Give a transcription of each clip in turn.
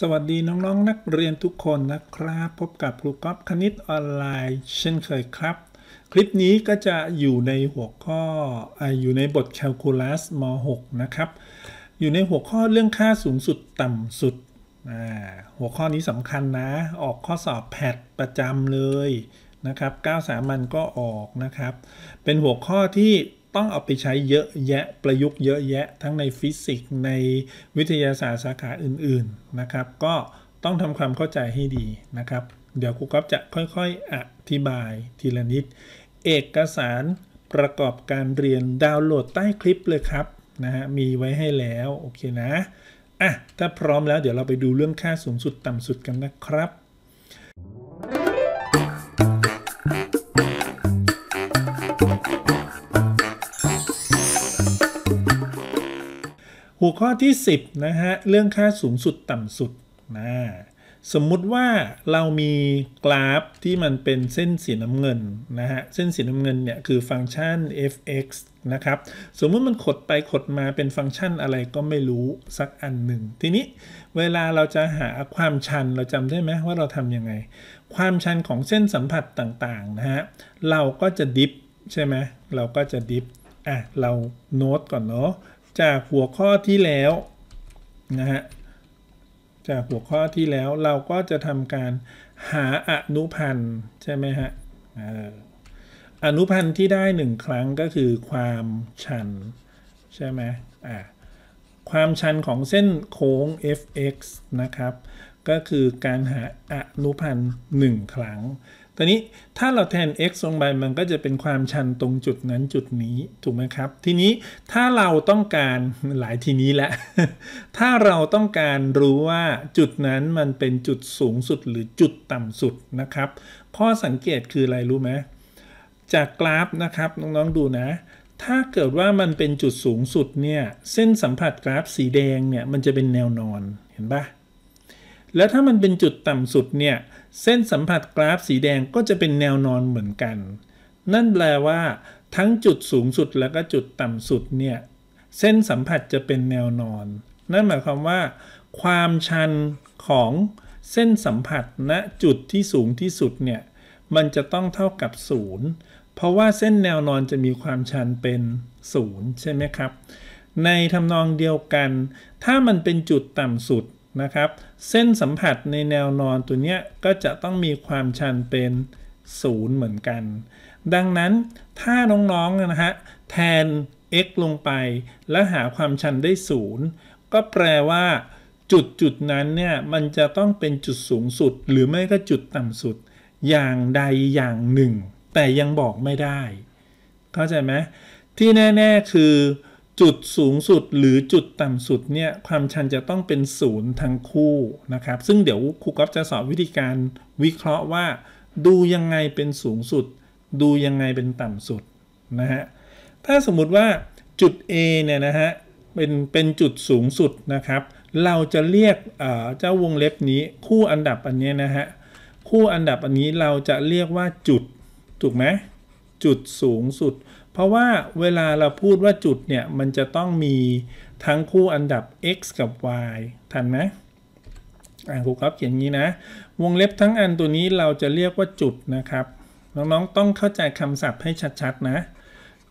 สวัสดี น้องๆนนักเรียนทุกคนนะครับพบกับครูก๊อฟคณิตออนไลน์ เช่นเคยครับ คลิปนี้ก็จะอยู่ในหัวข้อออยู่ในบทแคลคูลัสม .6 นะครับ อยู่ในหัวข้อเรื่องค่าสูงสุดต่ำสุดหัวข้อนี้สำคัญนะ ออกข้อสอบแพทประจำเลยนะครับ9สามัญก็ออกนะครับเป็นหัวข้อที่ต้องเอาไปใช้เยอะแยะประยุกต์เยอะแยะทั้งในฟิสิกส์ในวิทยาศาสตร์สาขาอื่นๆนะครับ ก็ต้องทำความเข้าใจให้ดีนะครับ เดี๋ยวครูก๊อฟจะค่อย ๆ อธิบายทีละนิด เอกสารประกอบการเรียนดาวน์โหลดใต้คลิปเลยครับ นะฮะ มีไว้ให้แล้วโอเคนะอ่ะถ้าพร้อมแล้วเดี๋ยวเราไปดูเรื่องค่าสูงสุดต่ำสุดกันนะครับหัวข้อที่ 10 นะฮะ เรื่องค่าสูงสุดต่ำสุดนะสมมุติว่าเรามีกราฟที่มันเป็นเส้นสีน้ำเงินนะฮะเส้นสีน้ำเงินเนี่ย คือฟังก์ชัน f(x) นะครับ สมมุติมันขดไปขดมาเป็นฟังก์ชันอะไรก็ไม่รู้ สักอันหนึ่งทีนี้เวลาเราจะหาความชันเราจำได้ไหมว่าเราทำยังไง ความชันของเส้นสัมผัสต่าง ๆ นะฮะ เราก็จะดิฟใช่ไหมเราก็จะดิฟอ่ะเราโน้ตก่อนเนาะจากหัวข้อที่แล้วนะฮะ จากหัวข้อที่แล้วเราก็จะทำการหาอนุพันธ์ใช่ไหมฮะอนุพันธ์ที่ได้หนึ่งครั้งก็คือความชัน ใช่ไหมอ่าความชันของเส้นโค้ง f(x) นะครับก็คือการหา อนุพันธ์ 1 ครั้งตอนนี้ ถ้าเราแทน x ลงไปมันก็จะเป็นความชันตรงจุดนั้นจุดนี้ถูกไหมครับ ทีนี้ถ้าเราต้องการหลายทีนี้ แหละ ถ้าเราต้องการรู้ว่าจุดนั้นมันเป็นจุดสูงสุด หรือจุดต่ำสุดนะครับข้อสังเกตคืออะไรรู้ไหมจากกราฟนะครับน้องๆดูนะ ถ้าเกิดว่ามันเป็นจุดสูงสุดเนี่ยเส้นสัมผัสกราฟสีแดงเนี่ยมันจะเป็นแนวนอนเห็นปะแล้วถ้ามันเป็นจุดต่ำสุดเนี่ยเส้นสัมผัสกราฟสีแดงก็จะเป็นแนวนอนเหมือนกัน นั่นแปลว่า ทั้งจุดสูงสุดแล้วก็จุดต่ำสุดเนี่ย เส้นสัมผัสจะเป็นแนวนอน นั่นหมายความว่า ความชันของเส้นสัมผัสณนะจุดที่สูงที่สุดเนี่ย มันจะต้องเท่ากับ0เพราะว่าเส้นแนวนอนจะมีความชันเป็น0ใช่ไหมครับในทำนองเดียวกัน ถ้ามันเป็นจุดต่ำสุดนะครับ เส้นสัมผัสในแนวนอนตัวเนี้ยก็จะต้องมีความชันเป็น0เหมือนกันดังนั้นถ้าน้องๆนนะฮะแทน x ลงไป และหาความชันได้ 0 ก็แปลว่าจุดจุดนั้นเนี่ยมันจะต้องเป็นจุดสูงสุด หรือไม่ก็จุดต่ำสุดอย่างใดอย่างหนึ่งแต่ยังบอกไม่ได้เข้าใจไหมที่แน่ ๆคือจุดสูงสุดหรือจุดต่ำสุดเนี่ย ความชันจะต้องเป็นศูนย์ทั้งคู่นะครับ ซึ่งเดี๋ยวครูกอฟจะสอนวิธีการวิเคราะห์ว่า ดูยังไงเป็นสูงสุด ดูยังไงเป็นต่ำสุด นะฮะ ถ้าสมมุติว่าจุด A เนี่ยนะฮะเป็นเป็นจุดสูงสุดนะครับ เราจะเรียกเจ้าวงเล็บนี้คู่อันดับอันนี้นะฮะคู่อันดับอันนี้เราจะเรียกว่าจุดถูกไหมจุดสูงสุดเพราะว่าเวลาเราพูดว่าจุดเนี่ยมันจะต้องมีทั้งคู่อันดับ x กับ y ทันไหมอ่านครูครับเขียนงี้นะวงเล็บทั้งอันตัวนี้เราจะเรียกว่าจุดนะครับน้องๆต้องเข้าใจคำศัพท์ให้ชัดๆนะ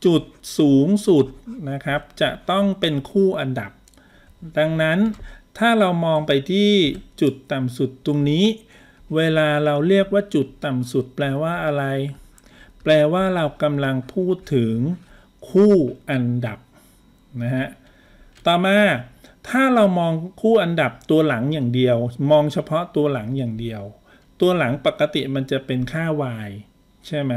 จุดสูงสุดนะครับ จะต้องเป็นคู่อันดับดังนั้น ถ้าเรามองไปที่จุดต่ำสุดตรงนี้เวลาเราเรียกว่าจุดต่ำสุด แปลว่าอะไรแปลว่าเรากำลังพูดถึงคู่อันดับนะฮะ ต่อมาถ้าเรามองคู่อันดับตัวหลังอย่างเดียว มองเฉพาะตัวหลังอย่างเดียว ตัวหลังปกติมันจะเป็นค่า y ใช่ไหม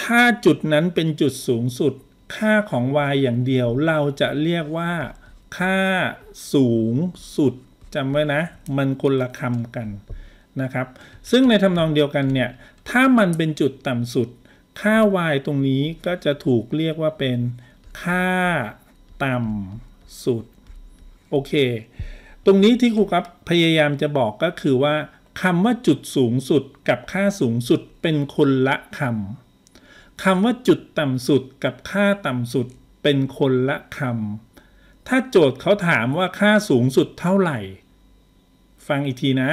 ถ้าจุดนั้นเป็นจุดสูงสุด ค่าของ y อย่างเดียวเราจะเรียกว่า ค่าสูงสุด จำไว้นะ มันคนละคำกัน นะครับ ซึ่งในทำนองเดียวกันเนี่ย ถ้ามันเป็นจุดต่ำสุดค่า y ตรงนี้ก็จะถูกเรียกว่าเป็นค่าต่ำสุด โอเค ตรงนี้ที่ครูครับพยายามจะบอกก็คือว่าคำว่าจุดสูงสุดกับค่าสูงสุดเป็นคนละคำ คำว่าจุดต่ำสุดกับค่าต่ำสุดเป็นคนละคำ ถ้าโจทย์เขาถามว่าค่าสูงสุดเท่าไหร่ ฟังอีกทีนะ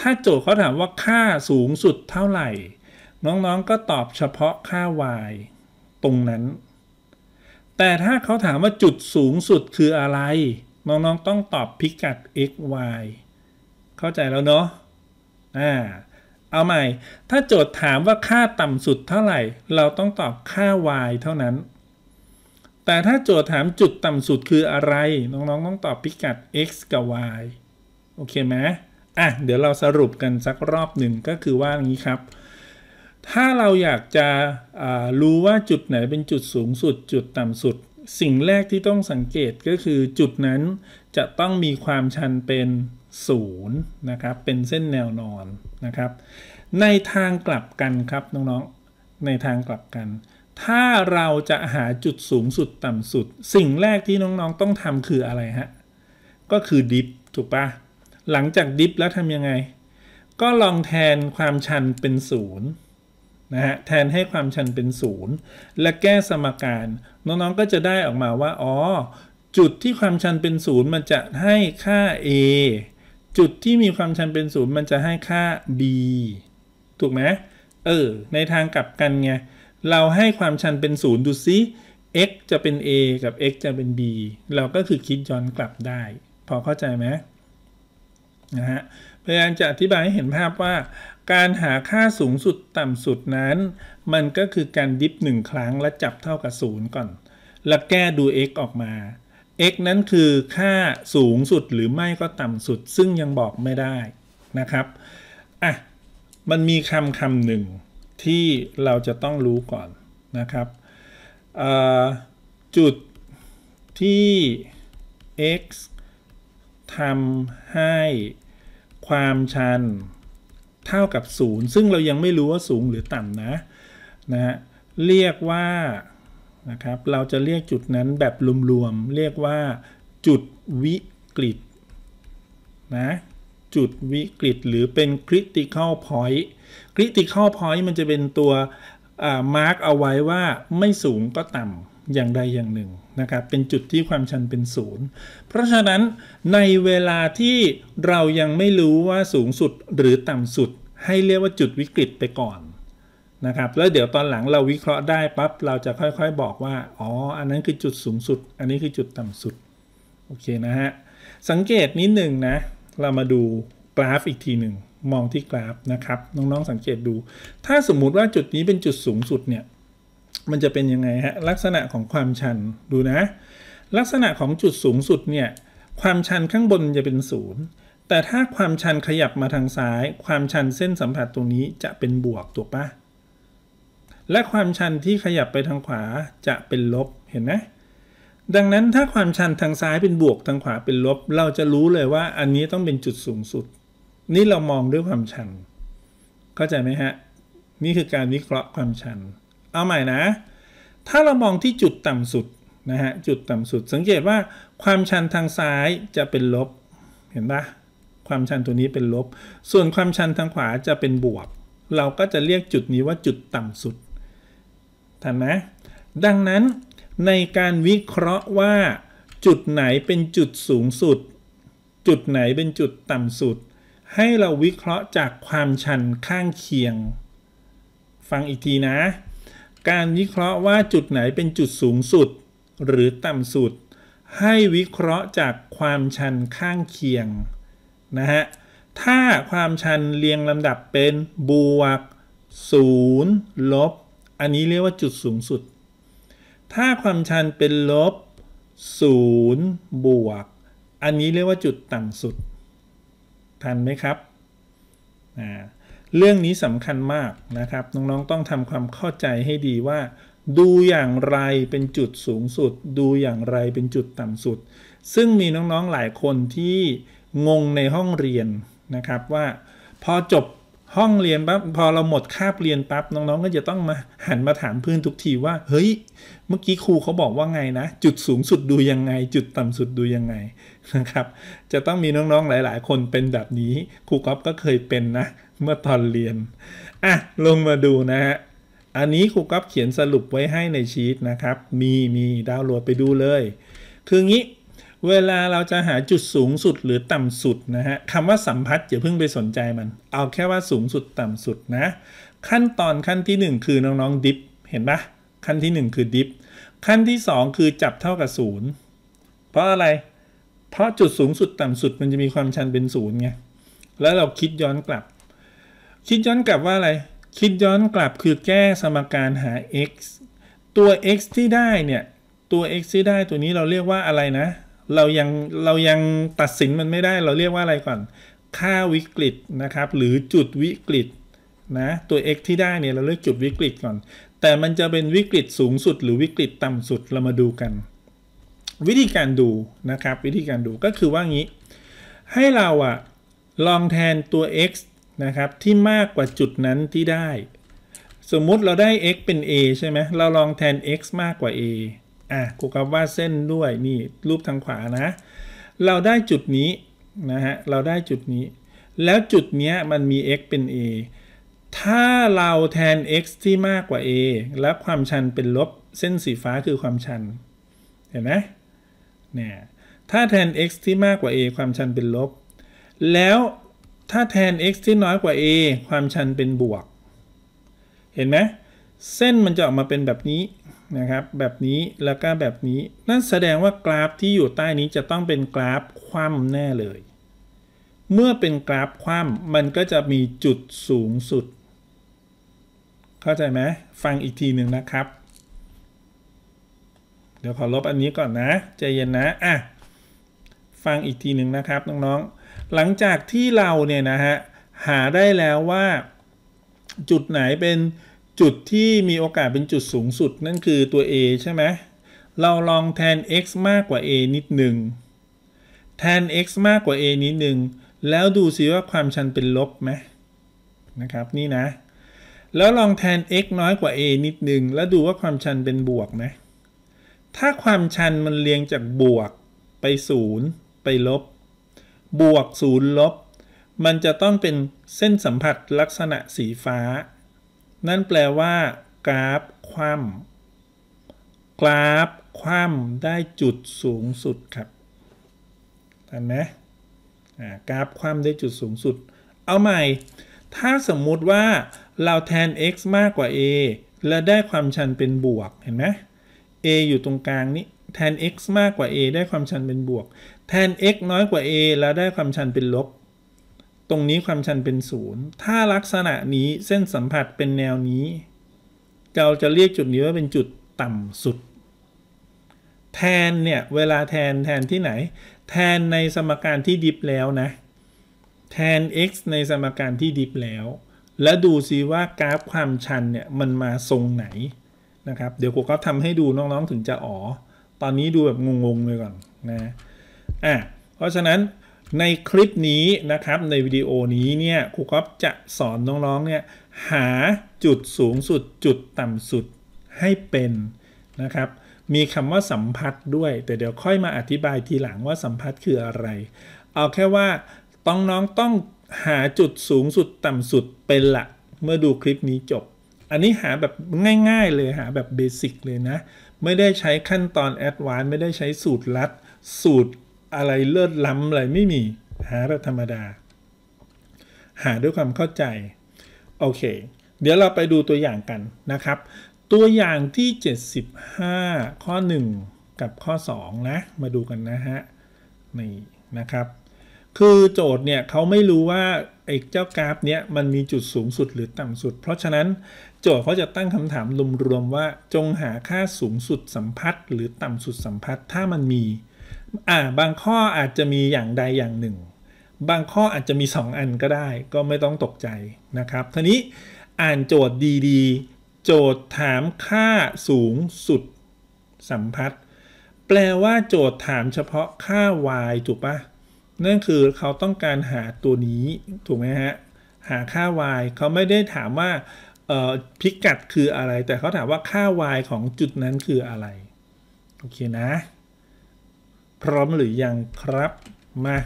ถ้าโจทย์เขาถามว่าค่าสูงสุดเท่าไหร่น้องๆ ก็ตอบเฉพาะค่า y ตรงนั้น แต่ถ้าเขาถามว่าจุดสูงสุดคืออะไร น้องๆ ต้องตอบพิกัด x y เข้าใจแล้ว เนาะ อ่า เอาใหม่ ถ้าโจทย์ถามว่าค่าต่ำสุดเท่าไหร่ เราต้องตอบค่า y เท่านั้น แต่ถ้าโจทย์ถามจุดต่ำสุดคืออะไร น้องๆ ต้องตอบพิกัด x กับ y โอเคไหมอ่ะ เดี๋ยวเราสรุปกันสักรอบหนึ่งก็คือว่าอย่างนี้ครับถ้าเราอยากจะรู้ว่าจุดไหนเป็นจุดสูงสุด จุดต่ำสุดสิ่งแรกที่ต้องสังเกตก็คือจุดนั้นจะต้องมีความชันเป็นศูนย์นะครับเป็นเส้นแนวนอนนะครับ ในทางกลับกันครับ น้องๆในทางกลับกัน ถ้าเราจะหาจุดสูงสุดต่ำสุด สิ่งแรกที่น้องๆต้องทำคืออะไรฮะก็คือดิฟถูกปะหลังจากดิฟแล้วทำยังไง ก็ลองแทนความชันเป็นศูนย์นะฮะ แทนให้ความชันเป็นศูนย์และแก้สมการ น้องๆก็จะได้ออกมาว่าอ๋อจุดที่ความชันเป็นศูนย์มันจะให้ค่า a จุดที่มีความชันเป็นศูนย์มันจะให้ค่า b ถูกไหมเออในทางกลับกันไง เราให้ความชันเป็นศูนย์ดูซิ x จะเป็น a กับ x จะเป็น b เราก็คือคิดย้อนกลับได้ พอเข้าใจไหมนะฮะพยายามจะอธิบายให้เห็นภาพว่าการหาค่าสูงสุดต่ำสุดนั้น มันก็คือการดิฟ1ครั้งและจับเท่ากับ 0 ก่อน แล้วแก้ดู x ออกมา x นั้นคือค่าสูงสุดหรือไม่ก็ต่ำสุด ซึ่งยังบอกไม่ได้นะครับอ่ะมันมีคำคำหนึ่งที่เราจะต้องรู้ก่อนนะครับจุดที่ x ทำให้ความชันเท่ากับ 0 ซึ่งเรายังไม่รู้ว่าสูงหรือต่ำนะนะฮะเรียกว่านะครับเราจะเรียกจุดนั้นแบบรวม ๆ เรียกว่า จุดวิกฤตนะจุดวิกฤตหรือเป็น critical point critical point มันจะเป็นตัวมาร์กเอาไว้ว่าไม่สูงก็ต่ำอย่างใดอย่างหนึ่งนะครับเป็นจุดที่ความชันเป็นศูนย์เพราะฉะนั้นในเวลาที่เรายังไม่รู้ว่าสูงสุดหรือต่ำสุดให้เรียกว่าจุดวิกฤตไปก่อนนะครับแล้วเดี๋ยวตอนหลังเราวิเคราะห์ได้ปั๊บเราจะค่อยๆบอกว่าอ๋ออันนั้นคือจุดสูงสุดอันนี้คือจุดต่ำสุด โอเคนะฮะสังเกตนิดหนึ่งนะ เรามาดูกราฟอีกทีหนึ่งมองที่กราฟนะครับน้องๆสังเกตดู ถ้าสมมุติว่าจุดนี้เป็นจุดสูงสุดเนี่ยมันจะเป็นยังไงฮะลักษณะของความชันดูนะ ลักษณะของจุดสูงสุดเนี่ย ความชันข้างบนจะเป็นศูนย์แต่ถ้าความชันขยับมาทางซ้าย ความชันเส้นสัมผัสตรงนี้จะเป็นบวกถูกปะและความชันที่ขยับไปทางขวาจะเป็นลบเห็นไหมดังนั้นถ้าความชันทางซ้ายเป็นบวกทางขวาเป็นลบ เราจะรู้เลยว่าอันนี้ต้องเป็นจุดสูงสุด นี่เรามองด้วยความชันเข้าใจไหมฮะนี่คือการวิเคราะห์ความชันเอาใหม่นะ ถ้าเรามองที่จุดต่ำสุดนะฮะ จุดต่ำสุด สังเกตว่าความชันทางซ้ายจะเป็นลบ เห็นปะ ความชันตัวนี้เป็นลบ ส่วนความชันทางขวาจะเป็นบวก เราก็จะเรียกจุดนี้ว่าจุดต่ำสุดทันนะ ดังนั้นในการวิเคราะห์ว่า จุดไหนเป็นจุดสูงสุด จุดไหนเป็นจุดต่ำสุด ให้เราวิเคราะห์จากความชันข้างเคียง ฟังอีกทีนะการวิเคราะห์ว่าจุดไหนเป็นจุดสูงสุด หรือต่ำสุด ให้วิเคราะห์จากความชันข้างเคียงนะฮะถ้าความชันเรียงลำดับเป็น บวก 0 ลบ อันนี้เรียกว่าจุดสูงสุด ถ้าความชันเป็นลบ 0 บวกอันนี้เรียกว่าจุดต่ำสุด ทันไหมครับ อ่าเรื่องนี้สำคัญมากนะครับ น้องๆต้องทำความเข้าใจให้ดีว่า ดูอย่างไรเป็นจุดสูงสุด ดูอย่างไรเป็นจุดต่ำสุด ซึ่งมีน้องๆหลายคนที่งงในห้องเรียนนะครับ ว่าพอจบห้องเรียนปั๊บพอเราหมดคาบเรียนปั๊บน้องๆก็จะต้องมาหันมาถามเพื่อนทุกทีว่า เฮ้ย เมื่อกี้ครูเขาบอกว่าไงนะ จุดสูงสุดดูยังไง จุดต่ำสุดดูยังไงนะครับ จะต้องมีน้องๆหลาย ๆ คนเป็นแบบนี้ครูก๊อฟก็เคยเป็นนะเมื่อตอนเรียน อ่ะ ลงมาดูนะฮะ อันนี้ครูก๊อฟเขียนสรุปไว้ให้ในชีตนะครับ มี มีดาวน์โหลดไปดูเลย คืองี้ เวลาเราจะหาจุดสูงสุดหรือต่ำสุดนะฮะคำว่าสัมพัทธ์อย่าเพิ่งไปสนใจมัน เอาแค่ว่าสูงสุดต่ำสุดนะ ขั้นตอนขั้นที่ 1 คือน้องๆดิฟ เห็นปะขั้นที่ 1 คือดิฟ ขั้นที่ 2 คือจับเท่ากับศูนย์เพราะอะไร เพราะจุดสูงสุดต่ำสุด มันจะมีความชันเป็นศูนย์ไง แล้วเราคิดย้อนกลับคิดย้อนกลับว่าอะไร คิดย้อนกลับคือแก้สมการหา x ตัว x ที่ได้เนี่ย ตัว x ที่ได้ตัวนี้เราเรียกว่าอะไรนะ เรายังเรายังตัดสินมันไม่ได้ เราเรียกว่าอะไรก่อน ค่าวิกฤตนะครับ หรือจุดวิกฤตนะ ตัว x ที่ได้เนี่ย เราเลือกจุดวิกฤตก่อน แต่มันจะเป็นวิกฤตสูงสุดหรือวิกฤตต่ำสุดเรามาดูกัน วิธีการดูนะครับวิธีการดูก็คือว่างี้ ให้เราอะลองแทนตัว x นะครับ ที่มากกว่าจุดนั้นที่ได้ สมมุติเราได้ x เป็น a ใช่ไหมเราลองแทน x มากกว่า a อ่ะกรูกับวาเส้นด้วยนี่รูปทางขวา นะเราได้จุดนี้นะฮะเราได้จุดนี้ แล้วจุดเนี้ยมัน มี x เป็น a ถ้าเราแทน x ที่มากกว่า a และความชันเป็นลบ เส้นสีฟ้าคือความชันเห็นไหมเนี่ยถ้าแทน x ที่มากกว่า a ความชันเป็นลบ แล้วถ้าแทน x ที่น้อยกว่า a ความชันเป็นบวก เห็นไหมเส้นมันจะออกมาเป็นแบบนี้นะครับ แบบนี้ แล้วก็แบบนี้ นั่นแสดงว่ากราฟที่อยู่ใต้นี้จะต้องเป็นกราฟคว่ำแน่เลย เมื่อเป็นกราฟคว่ำมันก็จะมีจุดสูงสุด เข้าใจไหมฟังอีกทีหนึ่งนะครับ เดี๋ยวขอลบอันนี้ก่อนนะ ใจเย็นนะอ่ะฟังอีก ทีหนึ่งนะครับน้องๆหลังจากที่เราเนี่ยนะฮะหาได้แล้วว่า จุดไหนเป็นจุดที่มีโอกาสเป็นจุดสูงสุด นั่นคือตัว a ใช่ไหมเราลองแทน x มากกว่า a นิดหนึ่งแทน x มากกว่า a นิดหนึ่งแล้วดูซิว่าความชันเป็นลบไหมนะครับ นี่นะ แล้วลองแทน x น้อยกว่า a นิดหนึ่งแล้วดูว่าความชันเป็นบวกไหมถ้าความชันมันเรียงจากบวกไป 0 ไปลบบวกศูนย์ลบมันจะต้องเป็นเส้นสัมผัสลักษณะสีฟ้า นั่นแปลว่า กราฟคว่ำกราฟคว่ำได้จุดสูงสุดครับเห็นไหมกราฟคว่ำได้จุดสูงสุด เอา ใหม่ ถ้าสมมุติว่า เราแทน x มากกว่า a และได้ความชันเป็นบวกเห็นไหม a อยู่ตรงกลางนี้แทน x มากกว่า a ได้ความชันเป็นบวกแทน x น้อยกว่า a แล้วได้ความชันเป็นลบ ตรงนี้ความชันเป็นศูนย์ถ้าลักษณะนี้เส้นสัมผัสเป็นแนวนี้ เราจะเรียกจุดนี้ว่าเป็นจุดต่ำสุด แทนเนี่ยเวลาแทนแทนที่ไหน แทนในสมการที่ดิฟแล้วนะ แทน x ในสมการที่ดิฟแล้ว แล้วดูซิว่ากราฟความชันเนี่ย มันมาทรงไหนนะครับ เดี๋ยวผมก็ทำให้ดูน้องๆถึงจะอ๋อ ตอนนี้ดูแบบงงๆเลยก่อนนะอ่ะเพราะฉะนั้นในคลิปนี้นะครับในวิดีโอนี้เนี่ยครูก๊อฟจะสอนน้องๆเนี่ยหาจุดสูงสุด จุดต่ำสุดให้เป็นนะครับมีคำว่าสัมผัสด้วย แต่เดี๋ยวค่อยมาอธิบายทีหลังว่าสัมผัสคืออะไร เอาแค่ว่าต้องน้องต้องหาจุดสูงสุดต่ำสุดเป็นละเมื่อดูคลิปนี้จบ อันนี้หาแบบง่าย ๆ เลยหาแบบเบสิกเลยนะ ไม่ได้ใช้ขั้นตอนแอดวานซ์ไม่ได้ใช้สูตรลัดสูตรอะไรเลิศล้ำอะไร ไม่มีหาแบบธรรมดา หาด้วยความเข้าใจ โอเค เดี๋ยวเราไปดูตัวอย่างกันนะครับ ตัวอย่างที่ 75 ข้อ 1 กับข้อ 2 นะ มาดูกัน นะฮะนี่ นะ ครับ คือโจทย์ เนี่ยเขาไม่รู้ว่าไอ้เจ้า กราฟ เนี่ยมันมีจุดสูงสุดหรือต่ำสุด เพราะฉะนั้น โจทย์เขาจะตั้งคำถามรวมๆว่า จงหาค่าสูงสุดสัมพัทธ์หรือต่ำสุดสัมพัทธ์ถ้ามันมีอ่าบางข้ออาจจะมีอย่างใดอย่างหนึ่ง บางข้ออาจจะมี 2 อันก็ได้ ก็ไม่ต้องตกใจนะครับ ทีนี้อ่านโจทย์ดีๆ โจทย์ถามค่าสูงสุดสัมพัทธ์ แปลว่าโจทย์ถามเฉพาะค่า y ถูกปะ นั่นคือเขาต้องการหาตัวนี้ ถูกไหมฮะ หาค่า y เขาไม่ได้ถามว่าพิกัดคืออะไร แต่เขาถามว่าค่า y ของจุดนั้นคืออะไร โอเคนะพร้อมหรือยังครับมา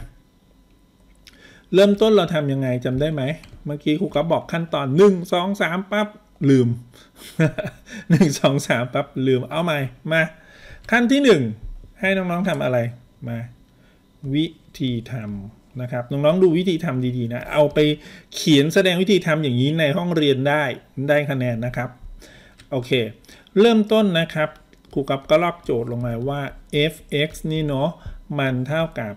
เริ่มต้นเราทำยังไงจำได้ไหมเมื่อกี้ครูก็บอกขั้นตอน 1 2 3ปั๊บลืม 1 2 3ปั๊บลืมเอาใหม่มาขั้นที่ 1 ให้น้องๆทำอะไรมา วิธีทำนะครับน้องๆดูวิธีทำดีๆนะ เอาไปเขียนแสดงวิธีทำอย่างนี้ในห้องเรียนได้ได้คะแนนนะครับโอเค เริ่มต้นนะครับครูกับก็ลอกโจทย์ลงมาว่า f(x) นี่เนาะมันเท่ากับ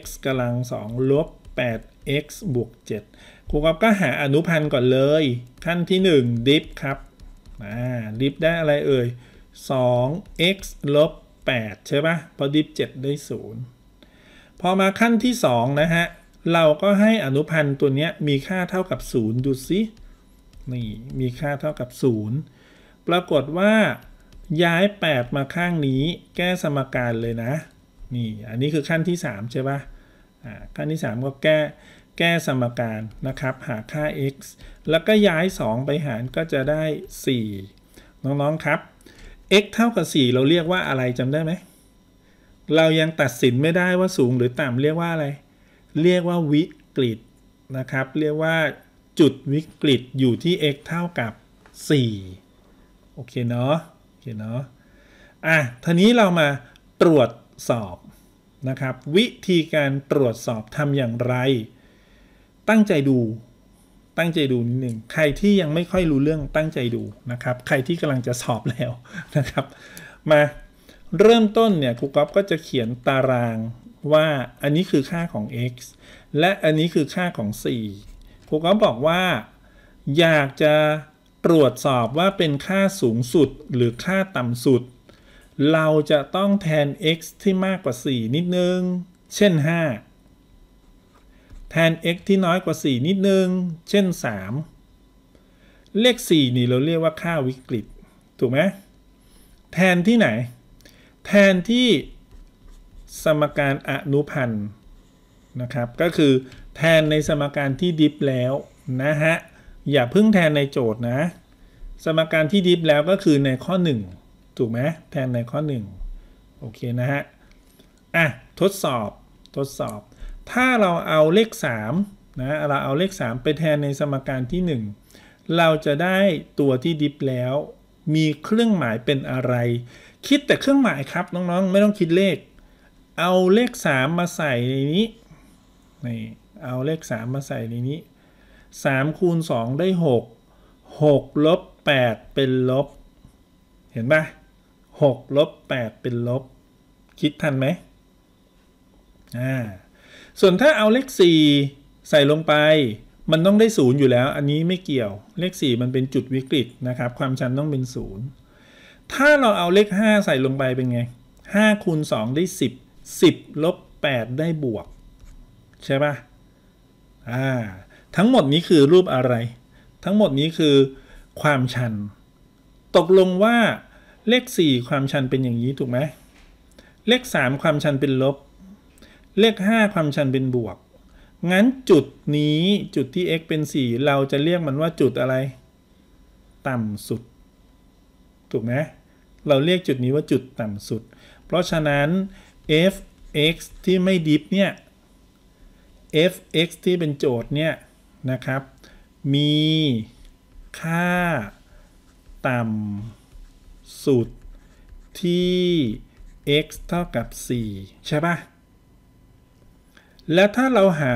x กำลัง 2 ลบ 8x บวก 7 ครูกับก็หาอนุพันธ์ก่อนเลย ขั้นที่ 1 ดิฟครับดิฟได้อะไรเอ่ย 2x ลบ 8 ใช่ปะพอดิฟ 7 ได้ 0 พอมาขั้นที่ 2 นะฮะ เราก็ให้อนุพันธ์ตัวนี้มีค่าเท่ากับ 0 ดูสิ นี่ มีค่าเท่ากับ 0 ปรากฏว่าย้าย 8 มาข้างนี้แก้สมการเลยนะนี่อันนี้คือขั้นที่ 3 ใช่ปะ่ะขั้นที่3ก็แก้ แก้สมการนะครับ หาค่า x แล้วก็ย้าย 2 ไปหารก็จะได้ 4 น้องๆครับ x เท่ากับ4เราเรียกว่าอะไรจำได้ไหมเรายังตัดสินไม่ได้ว่าสูงหรือต่ำเรียกว่าอะไร เรียกว่าวิกฤตนะครับเรียกว่า จุดวิกฤตอยู่ที่ x เท่ากับ4โอเคเนาะคเนาะอ่ะ ทีนี้เรามาตรวจสอบ นะครับ วิธีการตรวจสอบทำอย่างไร ตั้งใจดู ตั้งใจดูนิดหนึ่ง ใครที่ยังไม่ค่อย รู้ เรื่องตั้งใจดู นะครับ ใครที่กำลังจะสอบแล้ว นะครับ มาเริ่มต้น เนี่ยครูก๊อฟก็จะเขียนตารางว่า อันนี้คือค่าของ x และอันนี้คือค่าของ4ครูก๊อฟบอกว่าอยากจะตรวจสอบว่าเป็นค่าสูงสุดหรือค่าต่ำสุด เราจะต้องแทน x ที่มากกว่า 4 นิดนึงเช่น 5 แทน x ที่น้อยกว่า 4 นิดนึงเช่น 3 เลข4นี่เราเรียกว่าค่าวิกฤตถูกไหมแทนที่ไหน แทนที่สมการอนุพันธ์นะครับ ก็คือแทนในสมการที่ดิฟแล้วนะฮะอย่าพึ่งแทนในโจทย์นะสมการที่ดิฟแล้วก็คือในข้อ1ถูกไหมแทนในข้อ1โอเคนะฮะอ่ะทดสอบทดสอบถ้าเราเอาเลข3นะเราเอาเลข3ไปแทนในสมการที่ 1 เราจะได้ตัวที่ดิฟแล้ว มีเครื่องหมายเป็นอะไร คิดแต่เครื่องหมายครับน้องๆไม่ต้องคิดเลข เอาเลข 3 มาใส่ในนี้นี่เอาเลข 3 มาใส่ในนี้3คูณ 2 ได้ 6 6ลบ 8 เป็นลบ เห็นปะ6ลบ 8 เป็นลบ คิดทันไหมอ่า ส่วนถ้าเอาเลข4ใส่ลงไป มันต้องได้ศูนย์อยู่แล้ว อันนี้ไม่เกี่ยว เลข4 มันเป็นจุดวิกฤตนะครับ ความชันต้องเป็นศูนย์ถ้าเราเอาเลข5ใส่ลงไปเป็นไง 5 คูณ 2 ได้ 10 10 ลบ 8 ได้บวก ใช่ปะ่ะอ่าทั้งหมดนี้คือรูปอะไร ทั้งหมดนี้คือ ความชัน ตกลงว่า เลข 4 ความชันเป็นอย่างนี้ถูกไหม เลข 3 ความชันเป็นลบ เลข5ความชันเป็นบวก งั้นจุดนี้จุดที่ x เป็น 4 เราจะเรียกมันว่าจุดอะไร ต่ำสุด ถูกไหมเราเรียกจุดนี้ว่าจุดต่ำสุด เพราะฉะนั้น f x ที่ไม่ดิฟเนี่ย f x ที่เป็นโจทย์เนี่ยนะครับ มีค่า ต่ำสุดที่ x เท่ากับ4ใช่ปะแล้วถ้าเราหา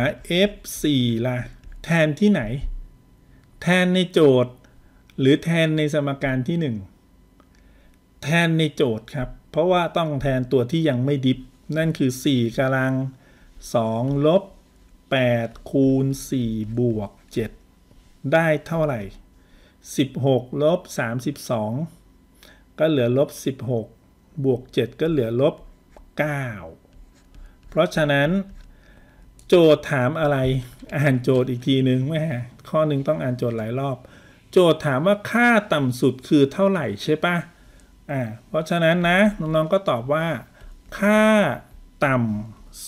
f 4 ล่ะ แทนที่ไหน แทนในโจทย์ หรือแทนในสมการที่ 1 แทนในโจทย์ ครับ เพราะว่าต้องแทนตัวที่ยังไม่ดิฟ นั่นคือ 4กำลัง 2 ลบ8คูณ4บวก 7 ได้เท่าไหร่ 16 ลบ 32 ก็เหลือลบ 16 บวก 7 ก็เหลือลบ9เพราะฉะนั้น โจทย์ถามอะไร อ่านโจทย์อีก ที นึงแม่ข้อนึงต้องอ่านโจทย์หลายรอบ โจทย์ถามว่าค่าต่ำสุดคือเท่าไหร่ ใช่ปะอ่าเพราะฉะนั้นนะน้องๆก็ตอบว่า ค่าต่ำ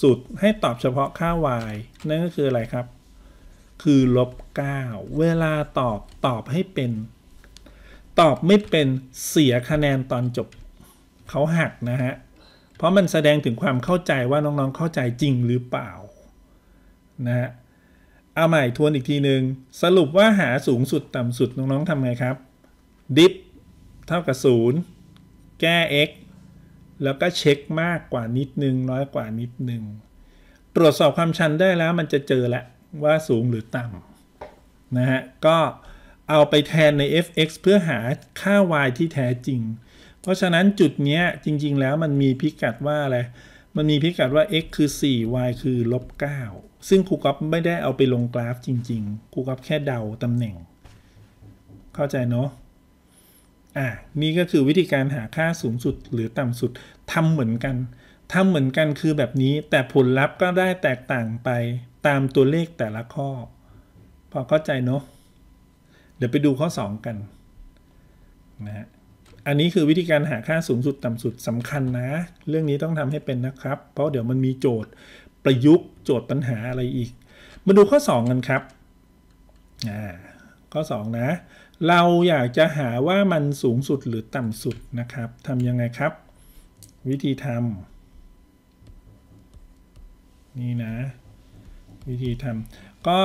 สุดให้ตอบเฉพาะค่า y นั่นก็คืออะไรครับ คือลบ9เวลาตอบตอบให้เป็น ตอบ ไม่ เป็นเสียคะแนนตอนจบเขาหัก นะฮะ เพราะมันแสดงถึงความเข้าใจว่าน้องๆเข้าใจจริงหรือเปล่า นะฮะ เอาใหม่ ทวนอีกทีหนึง่งสรุปว่าหาสูงสุดต่ำสุดน้องๆทำไงครับดิฟ เท่ากับ 0 แก้ x แล้วก็เช็คมากกว่านิดนึงน้อยกว่านิดนึง ตรวจสอบความชันได้แล้วมันจะเจอแหละว่าสูงหรือต่ำนะฮะ ก็เอาไปแทนใน f(x) เพื่อหาค่า y ที่แท้จริง เพราะฉะนั้นจุดนี้จริง ๆ แล้วมันมีพิกัดว่าอะไร มันมีพิกัดว่า x คือ4 y คือลบ9ซึ่งครูกรอบไม่ได้เอาไปลงกราฟจริงๆครูกรอบแค่เดาตำแหน่ง เข้าใจเนาะอ่ะนี่ก็คือวิธีการหาค่าสูงสุดหรือต่ำสุดทำเหมือนกันทำเหมือนกันคือแบบนี้แต่ผลลัพธ์ก็ได้แตกต่างไปตามตัวเลขแต่ละข้อ พอเข้าใจเนาะเดี๋ยวไปดูข้อ 2 กันนะฮะอันนี้คือวิธีการหาค่าสูงสุดต่ำสุดสำคัญนะ เรื่องนี้ต้องทำให้เป็นนะครับ เพราะเดี๋ยวมันมีโจทย์ประยุกต์โจทย์ปัญหาอะไรอีก มาดูข้อ 2 กันครับอ่าข้อ2นะเราอยากจะหาว่ามันสูงสุดหรือต่ำสุด นะ ครับทำยัง ไงครับ วิธีทำนี่ นะ วิธีทำก็